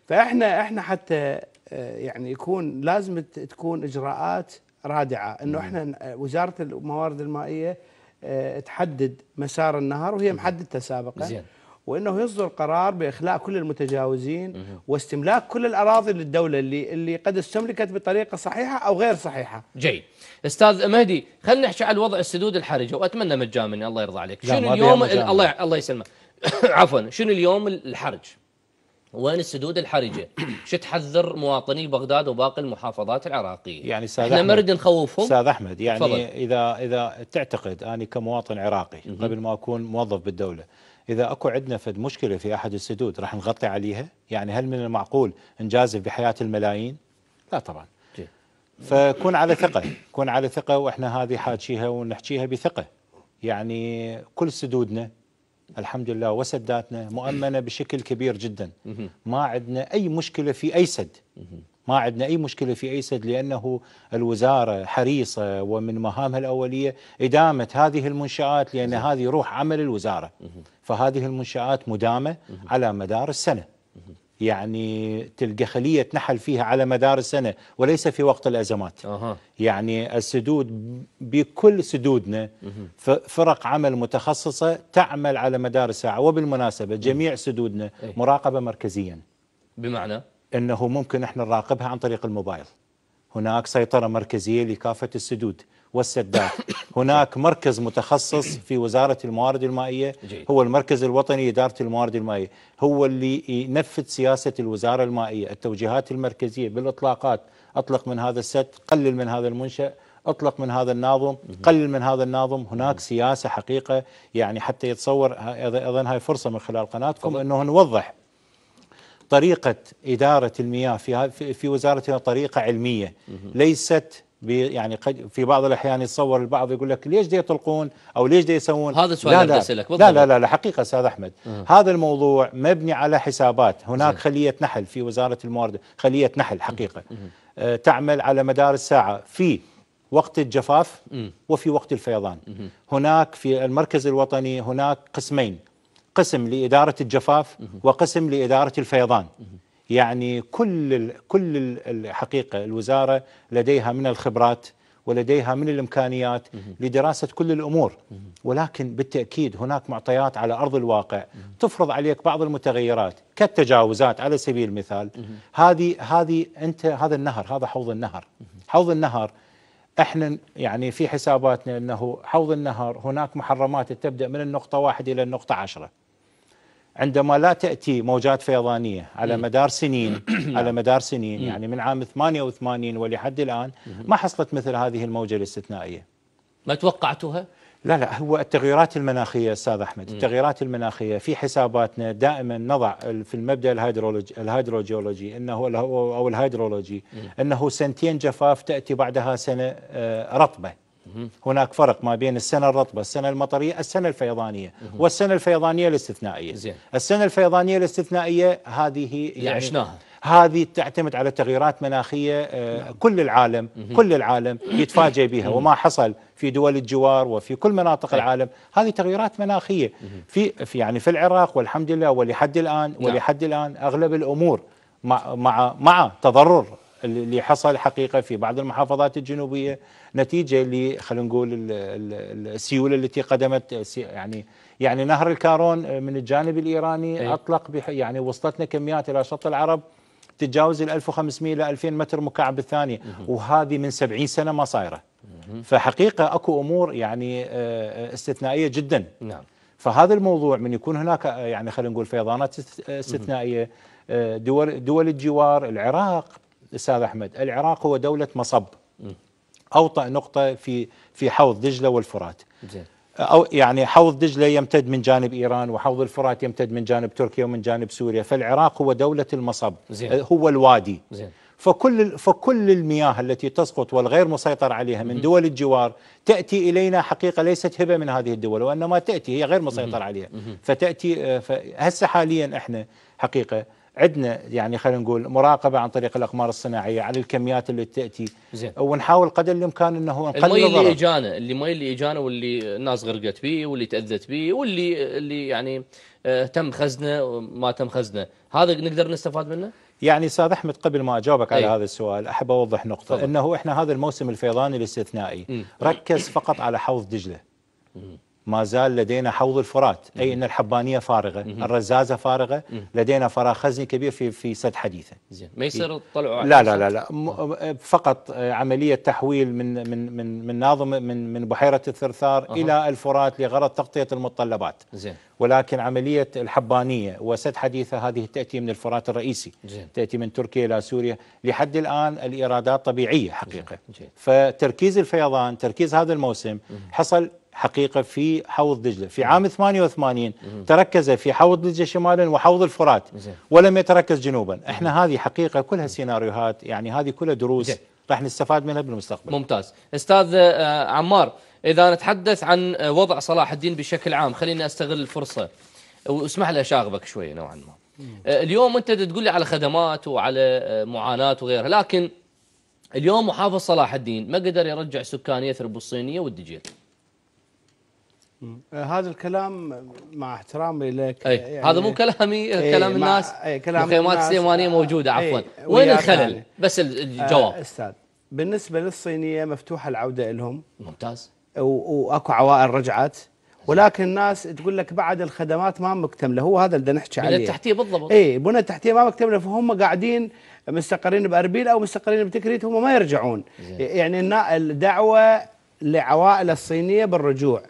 فاحنا احنا حتى آه، يعني يكون لازم تكون اجراءات رادعه انه احنا وزاره الموارد المائيه آه، تحدد مسار النهر وهي محددته سابقا زين وانه يصدر قرار باخلاء كل المتجاوزين واستملاك كل الاراضي للدوله اللي اللي قد استملكت بطريقه صحيحه او غير صحيحه. جيد. استاذ مهدي خلينا نحكي على الوضع السدود الحرجه واتمنى متجامل الله يرضى عليك. شنو اليوم الله الله يسلمك. عفوا شنو اليوم الحرج؟ وين السدود الحرجه؟ شو تحذر مواطني بغداد وباقي المحافظات العراقيه؟ يعني استاذ احنا ما نريد نخوفهم استاذ احمد يعني فضل. اذا اذا تعتقد اني كمواطن عراقي قبل ما اكون موظف بالدوله إذا أكو عندنا فد مشكلة في أحد السدود راح نغطي عليها يعني هل من المعقول نجازف بحياة الملايين لا طبعا فكون على ثقة كون على ثقة وإحنا هذه حاجيها ونحكيها بثقة يعني كل سدودنا الحمد لله وسداتنا مؤمنة بشكل كبير جدا ما عندنا أي مشكلة في أي سد ما عندنا أي مشكلة في أيسد لأنه الوزارة حريصة ومن مهامها الأولية إدامة هذه المنشآت لأن هذه روح عمل الوزارة فهذه المنشآت مدامة على مدار السنة يعني تلقى خلية نحل فيها على مدار السنة وليس في وقت الأزمات أه. يعني السدود بكل سدودنا فرق عمل متخصصة تعمل على مدار الساعة وبالمناسبة جميع سدودنا إيه. مراقبة مركزيا بمعنى؟ انه ممكن احنا نراقبها عن طريق الموبايل هناك سيطره مركزيه لكافه السدود والسدات هناك مركز متخصص في وزاره الموارد المائيه هو المركز الوطني لاداره الموارد المائيه هو اللي ينفذ سياسه الوزاره المائيه التوجيهات المركزيه بالاطلاقات اطلق من هذا السد قلل من هذا المنشا اطلق من هذا الناظم قلل من هذا الناظم هناك سياسه حقيقه يعني حتى يتصور ايضا هاي فرصه من خلال قناتكم انه نوضح طريقة إدارة المياه في في وزارتنا طريقة علمية ليست يعني قد في بعض الاحيان يتصور البعض يقول لك ليش دي يطلقون او ليش دي يسوون هذا السؤال لا لا, لا لا لا لا حقيقه استاذ احمد أه. هذا الموضوع مبني على حسابات هناك زي. خليه نحل في وزاره الموارد خليه نحل حقيقه أه. أه. تعمل على مدار الساعه في وقت الجفاف وفي وقت الفيضان هناك في المركز الوطني هناك قسمين قسم لإدارة الجفاف وقسم لإدارة الفيضان يعني كل كل الحقيقة الوزارة لديها من الخبرات ولديها من الامكانيات لدراسه كل الامور ولكن بالتاكيد هناك معطيات على ارض الواقع تفرض عليك بعض المتغيرات كالتجاوزات على سبيل المثال هذه هذه انت هذا النهر هذا حوض النهر حوض النهر احنا يعني في حساباتنا انه حوض النهر هناك محرمات تبدا من النقطه واحد الى النقطه عشره عندما لا تاتي موجات فيضانيه على إيه. مدار سنين نعم. على مدار سنين إيه. يعني من عام 88 ولحد الان ما حصلت مثل هذه الموجه الاستثنائيه ما توقعتوها لا لا هو التغيرات المناخيه استاذ احمد إيه. التغيرات المناخيه في حساباتنا دائما نضع في المبدا الهيدرولوجي الهيدروجيولوجي انه او الهيدرولوجي انه سنتين جفاف تاتي بعدها سنه آه، رطبه هناك فرق ما بين السنة الرطبة السنة المطرية السنة الفيضانية والسنة الفيضانية الاستثنائية زين. السنة الفيضانية الاستثنائية هذه يعني عشناها هذه تعتمد على تغييرات مناخية آه، نعم. كل العالم كل العالم يتفاجئ بها وما حصل في دول الجوار وفي كل مناطق طيب. العالم هذه تغييرات مناخية في, في يعني في العراق والحمد لله ولحد الآن نعم. ولحد الآن أغلب الأمور مع مع, مع تضرر اللي حصل حقيقه في بعض المحافظات الجنوبيه نتيجه ل خلينا نقول السيوله التي قدمت يعني يعني نهر الكارون من الجانب الايراني أي. اطلق يعني وصلتنا كميات الى شط العرب تتجاوز ال 1500 الى 2000 متر مكعب بالثانيه وهذه من 70 سنه ما صايره فحقيقه اكو امور يعني آه، استثنائيه جدا نعم فهذا الموضوع من يكون هناك آه، يعني خلينا نقول فيضانات آه، استثنائيه دول دول الجوار العراق استاذ احمد العراق هو دوله مصب اوطى نقطه في في حوض دجله والفرات زين أو يعني حوض دجلة يمتد من جانب إيران وحوض الفرات يمتد من جانب تركيا ومن جانب سوريا فالعراق هو دولة المصب زين. أه، هو الوادي زين. فكل فكل المياه التي تسقط والغير مسيطر عليها من دول الجوار تأتي إلينا حقيقة ليست هبة من هذه الدول وإنما تأتي هي غير مسيطر عليها فتأتي أه، هسه حاليا إحنا حقيقة عندنا يعني خلينا نقول مراقبه عن طريق الاقمار الصناعيه على الكميات اللي تاتي زين ونحاول قدر الامكان انه نقلل المي اللي اجانا اللي المي اللي اجانا واللي الناس غرقت به واللي تاذت به واللي اللي يعني آه تم خزنه وما تم خزنه هذا نقدر نستفاد منه؟ يعني استاذ احمد قبل ما اجاوبك على هذا السؤال احب اوضح نقطه فضل. انه احنا هذا الموسم الفيضاني الاستثنائي م. ركز فقط على حوض دجله م. ما زال لدينا حوض الفرات أي أن الحبانية فارغة الرزازة فارغة لدينا فراغ خزني كبير في في سد حديثة زين ما يصير تطلعوا لا لا لا لا آه. آه، فقط آه، عملية تحويل من من من من ناظم من من بحيرة الثرثار أه. إلى الفرات لغرض تغطية المتطلبات زين ولكن عملية الحبانية وسد حديثة هذه تأتي من الفرات الرئيسي زين. تأتي من تركيا إلى سوريا لحد الآن الإيرادات طبيعية حقيقة زين. زين. فتركيز الفيضان تركيز هذا الموسم حصل حقيقة في حوض دجلة في عام 88 تركز في حوض دجلة شمالا وحوض الفرات ولم يتركز جنوبا احنا هذه حقيقة كلها سيناريوهات يعني هذه كلها دروس راح نستفاد منها بالمستقبل ممتاز استاذ آه، عمار اذا نتحدث عن آه، وضع صلاح الدين بشكل عام خليني استغل الفرصه واسمح لي اشاغبك شويه نوعا ما آه، اليوم انت تقول لي على خدمات وعلى معاناه وغيرها لكن اليوم محافظ صلاح الدين ما قدر يرجع سكانيه ثرب الصينيه والدجيل آه، هذا الكلام مع احترامي لك أي. يعني هذا مو كلامي إيه، كلام الناس أي كلام مخيمات سليمانية آه، موجوده إيه، عفوا وين الخلل يعني. بس آه، الجواب استاذ بالنسبه للصينيه مفتوحه العوده لهم ممتاز واكو عوائل رجعت ولكن الناس تقول لك بعد الخدمات ما مكتمله هو هذا اللي نحكي عليه البنى التحتيه بالضبط اي البنى التحتيه ما مكتمله فهم قاعدين مستقرين باربيل او مستقرين بتكريت هم ما يرجعون زي. يعني الدعوه لعوائل الصينيه بالرجوع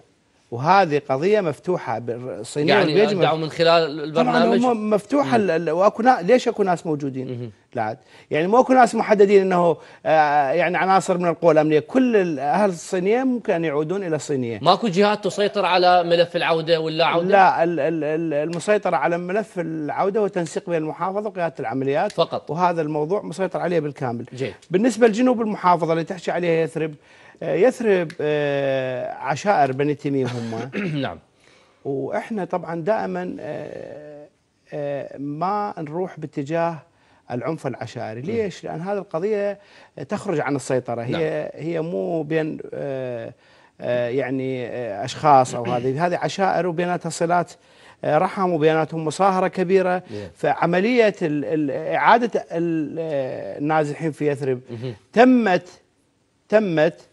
وهذه قضية مفتوحة بالصينيه يعني دعوا من خلال البرنامج طبعا مفتوحة واكو ليش اكو ناس موجودين؟ لا عاد يعني مو اكو ناس محددين انه آه، يعني عناصر من القوى الامنية، كل اهل الصينية ممكن ان يعودون الى الصينية ماكو جهات تسيطر على ملف العودة ولا عودة؟ لا المسيطرة على ملف العودة هو تنسيق بين المحافظة وقيادة العمليات فقط وهذا الموضوع مسيطر عليه بالكامل جيد. بالنسبة لجنوب المحافظة اللي تحكي عليها يثرب يثرب آه، عشائر بني تميم هم نعم واحنا طبعا دائما آه، آه، ما نروح باتجاه العنف العشائري ليش لان هذه القضيه تخرج عن السيطره هي نعم. هي مو بين يعني اشخاص او هذه هذه عشائر وبيناتها صلات رحم وبيناتهم مصاهرة كبيرة فعملية إعادة النازحين في يثرب تمت تمت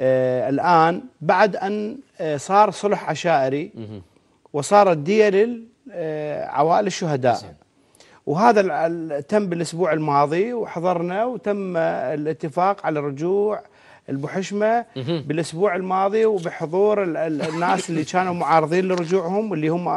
آه، الآن بعد أن آه، صار صلح عشائري وصارت دية آه، للعوائل الشهداء وهذا تم بالأسبوع الماضي وحضرنا وتم الاتفاق على رجوع البحشمه بالاسبوع الماضي وبحضور الناس اللي كانوا معارضين لرجوعهم واللي هم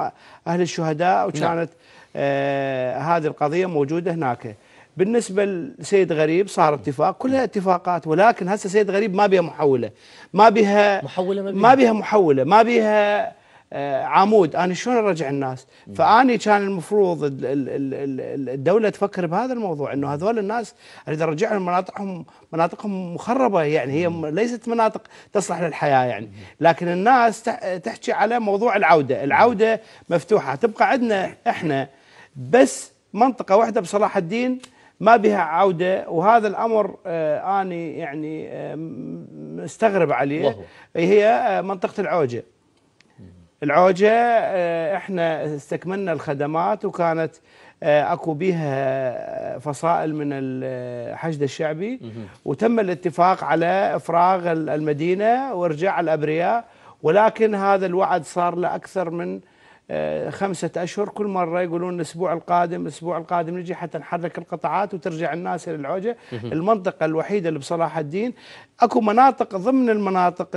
اهل الشهداء نعم. وكانت آه هذه القضيه موجوده هناك. بالنسبه لسيد غريب صار اتفاق كلها اتفاقات ولكن هسه سيد غريب ما بها محوله ما بها محوله ما بها, محوله ما بها آه، عمود انا شلون ارجع الناس فاني كان المفروض الدوله تفكر بهذا الموضوع انه هذول الناس اريد ارجعهم مناطقهم مناطقهم مخربه يعني هي ليست مناطق تصلح للحياه يعني لكن الناس تحكي على موضوع العوده العوده مفتوحه تبقى عندنا احنا بس منطقه واحده بصلاح الدين ما بها عوده وهذا الامر آه، اني يعني آه، مستغرب عليه وهو. هي آه، منطقه العوجه العوجه احنا استكملنا الخدمات وكانت اكو بها فصائل من الحشد الشعبي وتم الاتفاق على افراغ المدينه وارجاع الابرياء ولكن هذا الوعد صار لاكثر من آه، خمسة أشهر كل مرة يقولون الأسبوع القادم الأسبوع القادم نجي حتى نحرك القطاعات وترجع الناس إلى العوجة المنطقة الوحيدة اللي بصلاح الدين أكو مناطق ضمن المناطق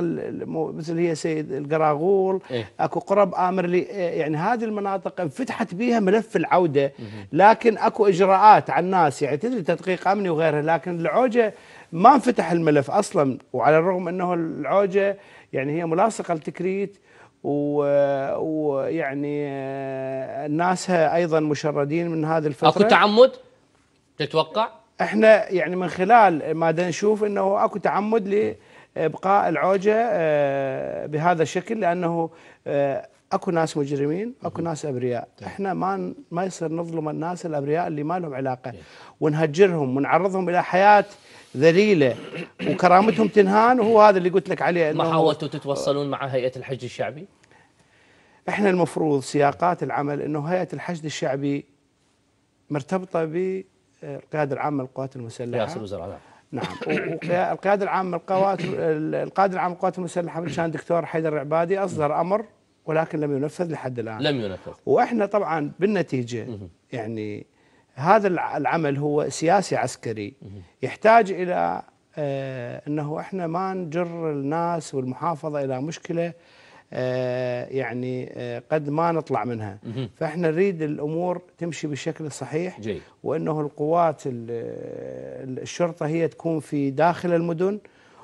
مثل هي سيد القراغول إيه. أكو قرب لي آه، يعني هذه المناطق انفتحت بها ملف العودة لكن أكو إجراءات على الناس يعني تدري تدقيق أمني وغيره لكن العوجة ما انفتح الملف أصلا وعلى الرغم أنه العوجة يعني هي ملاصقة لتكريت ويعني آه، الناس ايضا مشردين من هذه الفتره اكو تعمد تتوقع؟ احنا يعني من خلال ما نشوف انه اكو تعمد لابقاء العوجه آه، بهذا الشكل لانه آه، اكو ناس مجرمين اكو ناس ابرياء طيب. احنا ما ما يصير نظلم الناس الابرياء اللي ما لهم علاقه إيه. ونهجرهم ونعرضهم الى حياه ذليله وكرامتهم تنهان وهو هذا اللي قلت لك عليه ما حاولتوا تتوصلون مع هيئه الحج الشعبي احنا المفروض سياقات العمل انه هيئه الحشد الشعبي مرتبطه بالقياده العامه للقوات المسلحه رئاسه الوزراء نعم, نعم. والقياده العامه للقوات القائد العام للقوات المسلحه من شان دكتور حيدر العبادي اصدر امر ولكن لم ينفذ لحد الان لم ينفذ واحنا طبعا بالنتيجه يعني هذا العمل هو سياسي عسكري يحتاج الى آه، انه احنا ما نجر الناس والمحافظه الى مشكله آه، يعني آه، قد ما نطلع منها فاحنا نريد الامور تمشي بالشكل الصحيح وانه القوات الشرطه هي تكون في داخل المدن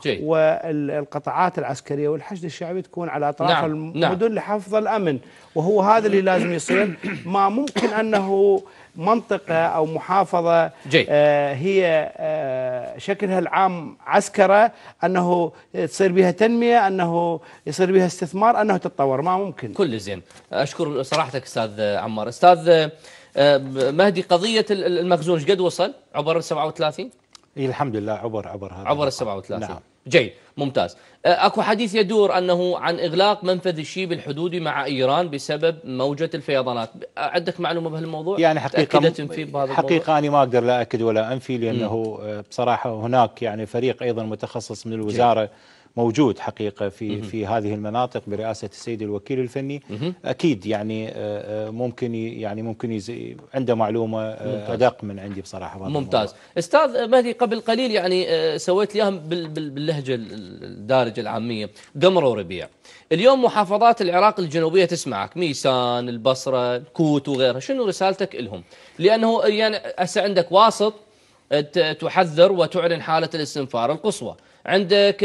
جي. والقطاعات العسكرية والحشد الشعبي تكون على أطراف نعم. المدن نعم. لحفظ الأمن وهو هذا اللي لازم يصير ما ممكن أنه منطقة أو محافظة آه هي آه شكلها العام عسكرة أنه تصير بها تنمية أنه يصير بها استثمار أنه تتطور ما ممكن كل زين أشكر صراحتك أستاذ عمار أستاذ آه، مهدي قضية المخزون قد وصل عبر ال 37 الحمد لله عبر عبر هذا عبر ال 37 نعم جيد ممتاز أه، اكو حديث يدور انه عن اغلاق منفذ الشيب الحدودي مع ايران بسبب موجه الفيضانات، عندك معلومه بهالموضوع؟ يعني حقيقه في بهذا حقيقه انا ما اقدر لا اكد ولا انفي لانه م. أه، بصراحه هناك يعني فريق ايضا متخصص من الوزاره جي. موجود حقيقه في في هذه المناطق برئاسه السيد الوكيل الفني اكيد يعني آه، آه، ممكن يعني ممكن عنده معلومه آه، ادق من عندي بصراحه ممتاز الموضوع. استاذ مهدي قبل قليل يعني سويت ليهم باللهجه الدارجه العاميه قمر وربيع اليوم محافظات العراق الجنوبيه تسمعك ميسان البصره الكوت وغيرها شنو رسالتك لهم لانه يعني هسه عندك واسط تحذر وتعلن حالة الاستنفار القصوى عندك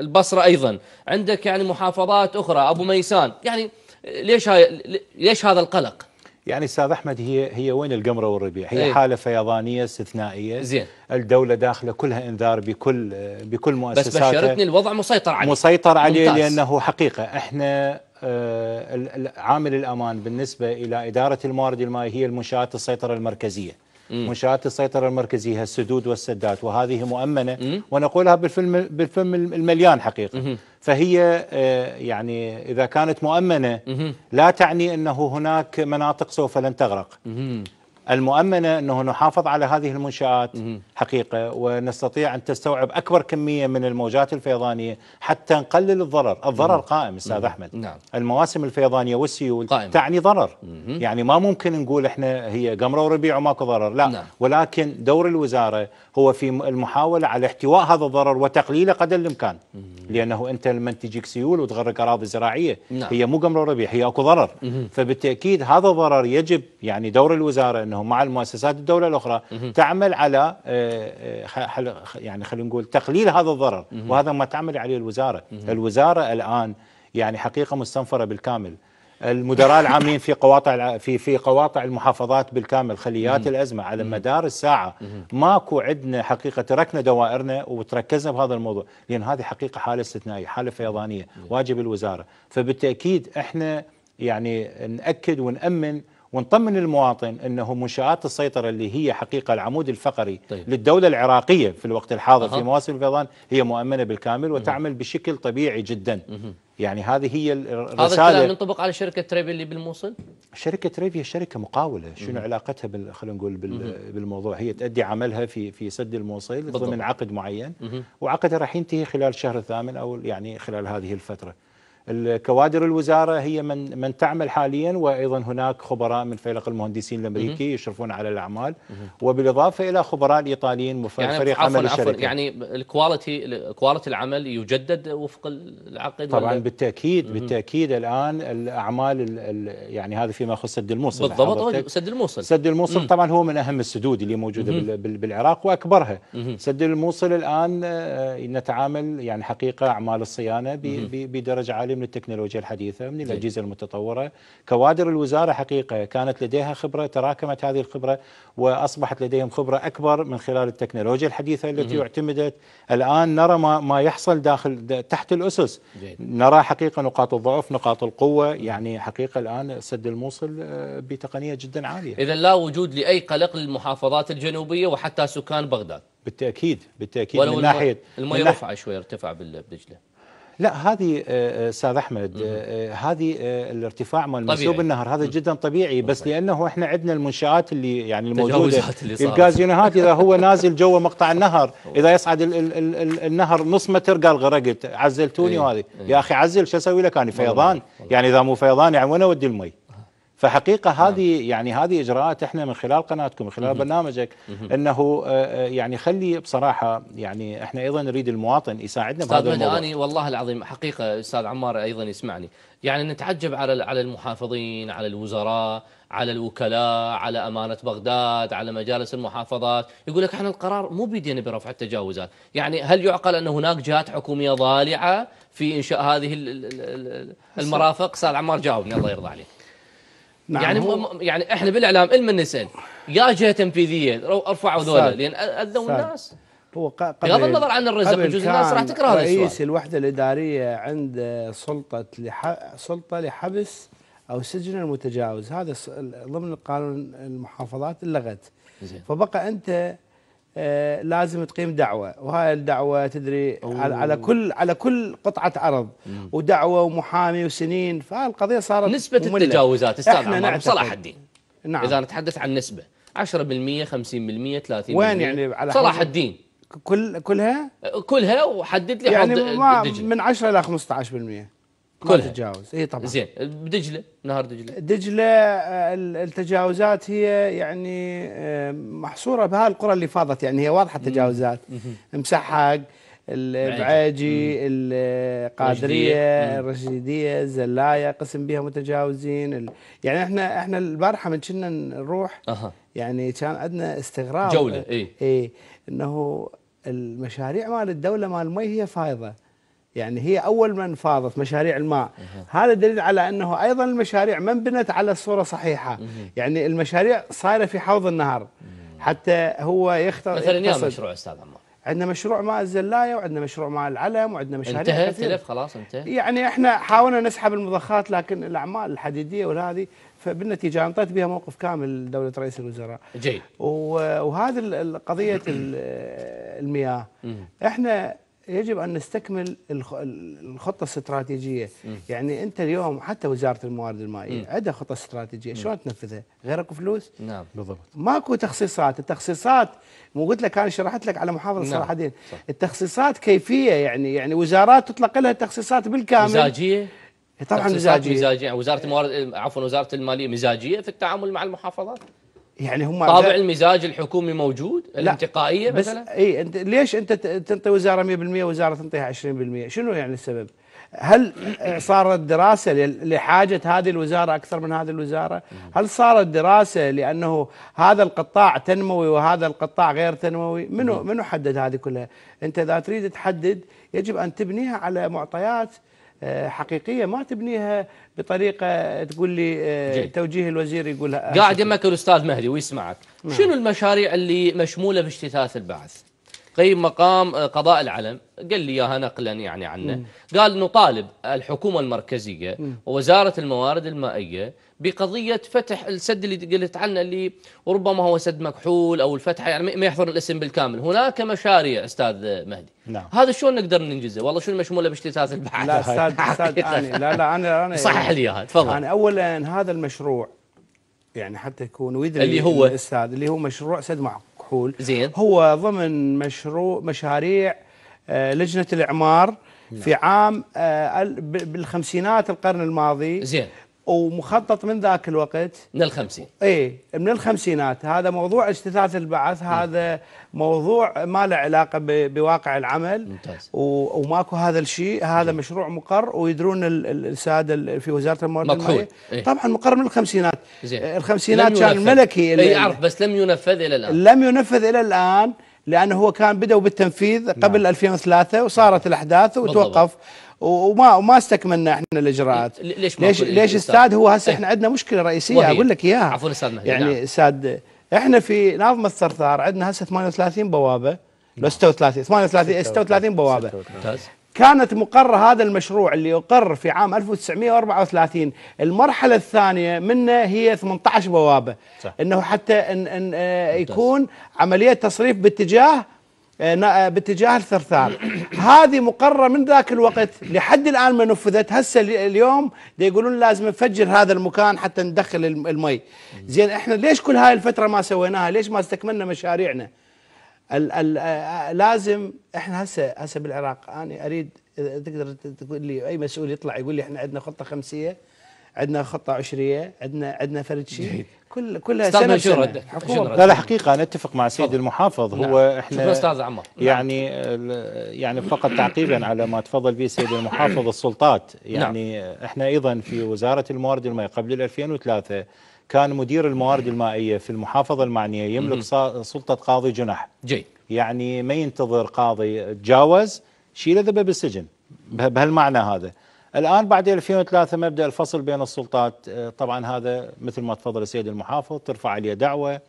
البصرة أيضا عندك يعني محافظات أخرى أبو ميسان يعني ليش هاي ليش هذا القلق يعني استاذ احمد هي هي وين القمره والربيع؟ هي ايه؟ حاله فيضانيه استثنائيه زين الدوله داخله كلها انذار بكل بكل مؤسساتها بس بشرتني الوضع مسيطر عليه مسيطر عليه ممتاز. لانه حقيقه احنا آه، عامل الامان بالنسبه الى اداره الموارد المائيه هي المنشات السيطره المركزيه منشآت السيطرة المركزية السدود والسدات وهذه مؤمنة ونقولها بالفيلم بالفيلم المليان حقيقة فهي آه، يعني إذا كانت مؤمنة لا تعني أنه هناك مناطق سوف لن تغرق المؤمنه انه نحافظ على هذه المنشات حقيقه ونستطيع ان تستوعب اكبر كميه من الموجات الفيضانيه حتى نقلل الضرر، الضرر قائم استاذ احمد نعم. المواسم الفيضانيه والسيول قائمة. تعني ضرر يعني ما ممكن نقول احنا هي قمره وربيع وماكو ضرر لا نعم. ولكن دور الوزاره هو في المحاوله على احتواء هذا الضرر وتقليله قدر الامكان لانه انت لما تجيك سيول وتغرق اراضي زراعيه نعم. هي مو قمره وربيع هي اكو ضرر فبالتاكيد هذا الضرر يجب يعني دور الوزاره انه انه مع المؤسسات الدولة الأخرى تعمل على آه، آه، يعني خلينا نقول تقليل هذا الضرر وهذا ما تعمل عليه الوزارة الوزارة الآن يعني حقيقة مستنفرة بالكامل المدراء العامين في قواطع في في قواطع المحافظات بالكامل خليات الازمه على مدار الساعه ماكو عندنا حقيقه تركنا دوائرنا وتركزنا بهذا الموضوع لان هذه حقيقه حاله استثنائيه حاله فيضانيه واجب الوزاره فبالتاكيد احنا يعني ناكد ونامن ونطمن المواطن انه منشات السيطره اللي هي حقيقه العمود الفقري طيب. للدوله العراقيه في الوقت الحاضر أه. في مواسم الفيضان هي مؤمنه بالكامل وتعمل بشكل طبيعي جدا مه. يعني هذه هي الرساله هذا الكلام ينطبق على شركه تريفي اللي بالموصل؟ شركه تريفي هي شركه مقاوله، شنو مه. علاقتها بال خلينا نقول بال بالموضوع؟ هي تؤدي عملها في في سد الموصل ضمن عقد معين مه. وعقدها راح ينتهي خلال الشهر الثامن او يعني خلال هذه الفتره. الكوادر الوزاره هي من من تعمل حاليا وايضا هناك خبراء من فيلق المهندسين الامريكي يشرفون على الاعمال وبالاضافه الى خبراء الايطاليين يعني فريق عمل عفل الشركه يعني الكواليتي كواليتي العمل يجدد وفق العقد طبعا ولا؟ بالتاكيد بالتاكيد الان الاعمال يعني هذا فيما يخص سد الموصل بالضبط سد الموصل سد الموصل طبعا هو من اهم السدود اللي موجوده بالعراق واكبرها سد الموصل الان آه، نتعامل يعني حقيقه اعمال الصيانه بدرجه عاليه من التكنولوجيا الحديثه من الاجهزه المتطوره كوادر الوزاره حقيقه كانت لديها خبره تراكمت هذه الخبره واصبحت لديهم خبره اكبر من خلال التكنولوجيا الحديثه التي اعتمدت الان نرى ما ما يحصل داخل تحت الاسس نرى حقيقه نقاط الضعف نقاط القوه يعني حقيقه الان سد الموصل آه، بتقنيه جدا عاليه اذا لا وجود لاي قلق للمحافظات الجنوبيه وحتى سكان بغداد بالتاكيد بالتاكيد من ناحيه المي رفع شوي ارتفع بالدجله لا هذه آه، آه، استاذ احمد آه، هذه الارتفاع مال منسوب النهر هذا جدا طبيعي بس طبيعي. لانه احنا عندنا المنشات اللي يعني الموجوده الكازينوهات اذا هو نازل جوا مقطع النهر اذا يصعد الـ الـ الـ الـ النهر نص متر قال غرقت عزلتوني إيه، وهذه إيه. يا اخي عزل شو اسوي لك انا فيضان يعني اذا مو فيضان يعني وين اودي المي فحقيقه نعم. هذه نعم. يعني هذه اجراءات احنا من خلال قناتكم من خلال برنامجك انه آه، آه، يعني خلي بصراحه يعني احنا ايضا نريد المواطن يساعدنا بهذا الموضوع أنا والله العظيم حقيقه استاذ عمار ايضا يسمعني يعني نتعجب على على المحافظين على الوزراء على الوكلاء على أمانة بغداد على مجالس المحافظات يقول لك احنا القرار مو بيدينا برفع التجاوزات يعني هل يعقل أن هناك جهات حكومية ضالعة في إنشاء هذه المرافق استاذ عمار جاوبني الله يرضى عليك نعم يعني هو يعني احنا بالاعلام المن نسال يا جهه تنفيذيه ارفعوا ذولا لان اذوا الناس هو بغض النظر عن الرزق بجوز الناس راح تكره هذا السؤال الوحده الاداريه عند سلطه لح... سلطه لحبس او سجن المتجاوز هذا ضمن قانون المحافظات اللغت زين. فبقى انت آه، لازم تقيم دعوه وهاي الدعوه تدري على, على كل على كل قطعه ارض ودعوه ومحامي وسنين فالقضيه صارت نسبه مملة. التجاوزات استاذ عمار صلاح الدين نعم اذا نتحدث عن نسبه 10% 50% 30% وين يعني على صلاح الدين كل كلها كلها وحدد لي يعني حد من 10 الى 15% كلها تتجاوز اي طبعا زين بدجله نهر دجله دجله آه، التجاوزات هي يعني آه، محصوره بهالقرى اللي فاضت يعني هي واضحه التجاوزات مسحق البعاجي القادريه الرشيديه الزلايه قسم بها متجاوزين يعني احنا احنا البارحه من كنا نروح أه. يعني كان عندنا استغراب جوله اي اي انه المشاريع مال الدوله مال المي هي فايضه يعني هي أول من فاضت مشاريع الماء هذا دليل على أنه أيضا المشاريع ما انبنت على الصورة صحيحة يعني المشاريع صايرة في حوض النهر حتى هو يختار مثلا يا مشروع أستاذ عمار عندنا مشروع ماء الزلايه وعندنا مشروع ماء العلم وعندنا مشاريع انتهى التلف خلاص انتهى يعني احنا حاولنا نسحب المضخات لكن الاعمال الحديديه والهذه فبالنتيجه انطيت بها موقف كامل دوله رئيس الوزراء جيد وهذه قضيه المياه احنا يجب ان نستكمل الخطه الاستراتيجيه يعني انت اليوم حتى وزاره الموارد المائيه عندها خطه استراتيجيه شلون تنفذها غير اكو فلوس نعم بالضبط ماكو تخصيصات التخصيصات مو قلت لك انا شرحت لك على محافظه نعم. صلاح الدين التخصيصات كيفيه يعني يعني وزارات تطلق لها تخصيصات بالكامل مزاجيه طبعا مزاجيه مزاجيه وزاره الموارد عفوا وزاره الماليه مزاجيه في التعامل مع المحافظات يعني هم طابع المزاج الحكومي موجود الانتقائيه بس مثلا اي انت ليش انت تنطي وزاره 100% وزاره تنطيها 20% شنو يعني السبب هل صارت دراسة لحاجة هذه الوزارة أكثر من هذه الوزارة هل صارت دراسة لأنه هذا القطاع تنموي وهذا القطاع غير تنموي منو, منو حدد هذه كلها أنت إذا تريد تحدد يجب أن تبنيها على معطيات آه، حقيقيه ما تبنيها بطريقه تقول لي آه، توجيه الوزير يقولها آه، قاعد يمك الاستاذ مهدي ويسمعك مم. نعم. شنو المشاريع اللي مشموله باجتثاث البعث قيم مقام قضاء العلم قال لي اياها نقلا يعني عنه مم. قال نطالب الحكومه المركزيه ووزاره الموارد المائيه بقضيه فتح السد اللي قلت عنه اللي ربما هو سد مكحول او الفتحه يعني ما يحضر الاسم بالكامل، هناك مشاريع استاذ مهدي. نعم. هذا شلون نقدر ننجزه؟ والله شو المشموله باشتتات البحث لا استاذ استاذ انا لا لا انا انا صحح لي اياها تفضل. انا اولا هذا المشروع يعني حتى يكون ويدري اللي هو الاستاذ اللي هو مشروع سد مكحول زين هو ضمن مشروع مشاريع آه، لجنه الاعمار نعم. في عام آه، بالخمسينات القرن الماضي زين ومخطط من ذاك الوقت من الخمسين اي من الخمسينات هذا موضوع اجتثاث البعث نعم. هذا م. موضوع ما له علاقه بواقع العمل ممتاز وماكو هذا الشيء هذا م. مشروع مقر ويدرون الساده في وزاره الموارد المائيه إيه؟ طبعا مقر من الخمسينات زين. الخمسينات كان ملكي اي اعرف بس لم ينفذ الى الان لم ينفذ الى الان لانه هو كان بدأ بالتنفيذ قبل نعم. 2003 وصارت نعم. الاحداث وتوقف بالضبط. وما وما استكملنا احنا الاجراءات ليش ليش, ليش استاذ هو هسه إيه. احنا عندنا مشكله رئيسيه وهي. اقول لك اياها عفوا استاذ يعني نعم. استاذ احنا في ناظمه الثرثار عندنا هسه 38 بوابه لا 36 38 36 بوابه كانت مقر هذا المشروع اللي يقر في عام 1934 المرحلة الثانية منه هي 18 بوابة صح. انه حتى إن إن آه، يكون عملية تصريف باتجاه آه، آه، باتجاه الثرثار هذه مقررة من ذاك الوقت لحد الآن ما نفذت هسه اليوم يقولون لازم نفجر هذا المكان حتى ندخل المي زين احنا ليش كل هاي الفترة ما سويناها ليش ما استكملنا مشاريعنا الـ الـ آه، لازم احنا هسه هسه بالعراق انا اريد تقدر تقول لي اي مسؤول يطلع يقول لي احنا عندنا خطه خمسيه عندنا خطه عشريه عندنا عندنا فرد شيء كل كلها سنه سنة حكومه لا لا حقيقه انا اتفق مع السيد المحافظ نعم. هو احنا استاذ عمر نعم. يعني يعني فقط تعقيبا على ما تفضل به السيد المحافظ نعم. السلطات يعني نعم. احنا ايضا في وزاره الموارد المائيه قبل 2003 كان مدير الموارد المائيه في المحافظه المعنيه يملك سلطه قاضي جناح جيد يعني ما ينتظر قاضي تجاوز شيله ذبه بالسجن بهالمعنى هذا الآن بعد 2003 مبدأ الفصل بين السلطات آه، طبعا هذا مثل ما تفضل السيد المحافظ ترفع عليه دعوة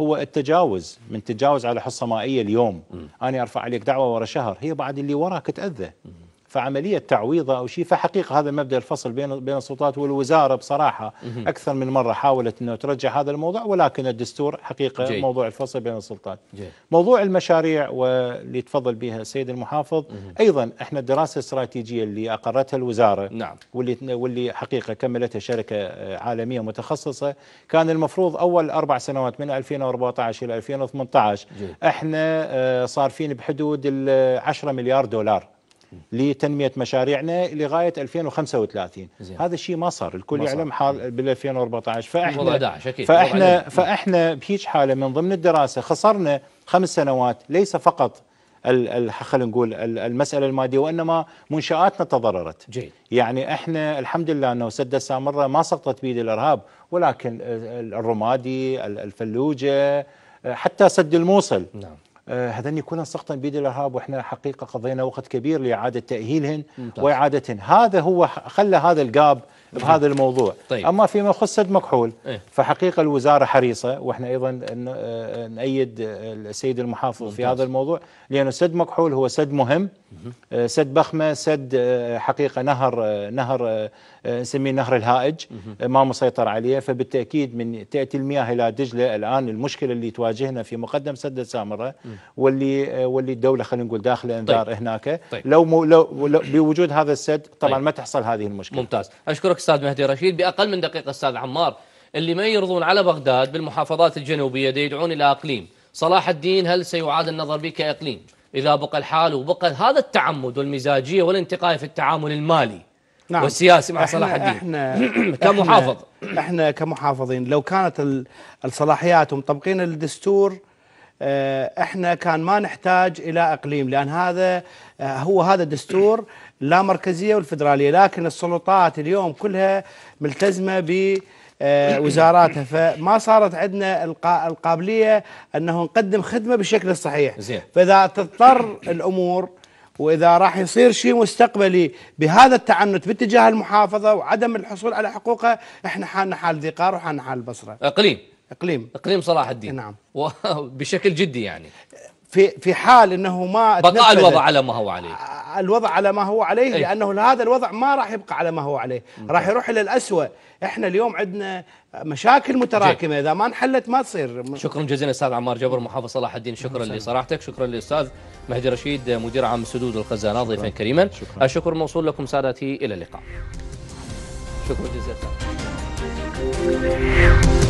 هو التجاوز من تجاوز على حصة مائية اليوم م. أنا أرفع عليك دعوة ورا شهر هي بعد اللي وراك تأذى م. فعملية تعويضه أو شيء فحقيقة هذا مبدأ الفصل بين بين السلطات والوزارة بصراحة أكثر من مرة حاولت أنه ترجع هذا الموضوع ولكن الدستور حقيقة جي. موضوع الفصل بين السلطات جي. موضوع المشاريع واللي تفضل بها السيد المحافظ أيضا احنا الدراسة الاستراتيجية اللي أقرتها الوزارة نعم. واللي واللي حقيقة كملتها شركة عالمية متخصصة كان المفروض أول أربع سنوات من 2014 إلى 2018 جي. احنا آه، صارفين بحدود ال 10 مليار دولار لتنميه مشاريعنا لغايه 2035 زين. هذا الشيء ما صار الكل مصر. يعلم حال بال 2014 فاحنا فاحنا نعم. فاحنا بهيج حاله من ضمن الدراسه خسرنا خمس سنوات ليس فقط خلينا نقول المساله الماديه وانما منشاتنا تضررت جيد. يعني احنا الحمد لله انه سد السامره ما سقطت بيد الارهاب ولكن الرمادي الفلوجه حتى سد الموصل نعم. آه، هذني كلها سقطا بيد الارهاب واحنا حقيقه قضينا وقت كبير لاعاده تاهيلهن واعادتهن، هذا هو خلى هذا الجاب بهذا الموضوع طيب. اما فيما يخص سد مكحول إيه. فحقيقه الوزاره حريصه واحنا ايضا آه، نأيد السيد المحافظ ممتاز. في هذا الموضوع لانه سد مكحول هو سد مهم مم. آه، سد بخمه سد حقيقه نهر نهر نسميه نهر الهائج ما مسيطر عليه فبالتاكيد من تاتي المياه الى دجله الان المشكله اللي تواجهنا في مقدم سد السامره واللي واللي الدوله خلينا نقول داخله انذار طيب. هناك طيب. لو, مو لو, لو بوجود هذا السد طبعا طيب. ما تحصل هذه المشكله ممتاز اشكرك استاذ مهدي رشيد باقل من دقيقه استاذ عمار اللي ما يرضون على بغداد بالمحافظات الجنوبيه يدعون الى اقليم صلاح الدين هل سيعاد النظر به كاقليم اذا بقى الحال وبقى هذا التعمد والمزاجيه والانتقائي في التعامل المالي نعم والسياسي مع صلاح الدين احنا كمحافظ احنا كمحافظين لو كانت الصلاحيات ومطبقين الدستور آه، احنا كان ما نحتاج الى اقليم لان هذا آه، هو هذا الدستور لا مركزيه والفدراليه لكن السلطات اليوم كلها ملتزمه ب آه، وزاراتها فما صارت عندنا القابليه انه نقدم خدمه بالشكل الصحيح زي. فاذا تضطر الامور واذا راح يصير شيء مستقبلي بهذا التعنت باتجاه المحافظه وعدم الحصول على حقوقها احنا حالنا حال ذي قار وحالنا حال البصره. اقليم اقليم اقليم صلاح الدين نعم بشكل جدي يعني في في حال انه ما بقاء الوضع على ما هو عليه آه، الوضع على ما هو عليه أي. لانه هذا الوضع ما راح يبقى على ما هو عليه راح يروح الى الاسوء احنا اليوم عندنا مشاكل متراكمه اذا ما انحلت ما تصير شكرا جزيلا استاذ عمار جبر محافظ صلاح الدين شكرا لصراحتك شكرا للاستاذ مهدي رشيد مدير عام سدود الخزانه ضيفا كريما شكرا. الشكر موصول لكم سادتي الى اللقاء شكرا جزيلا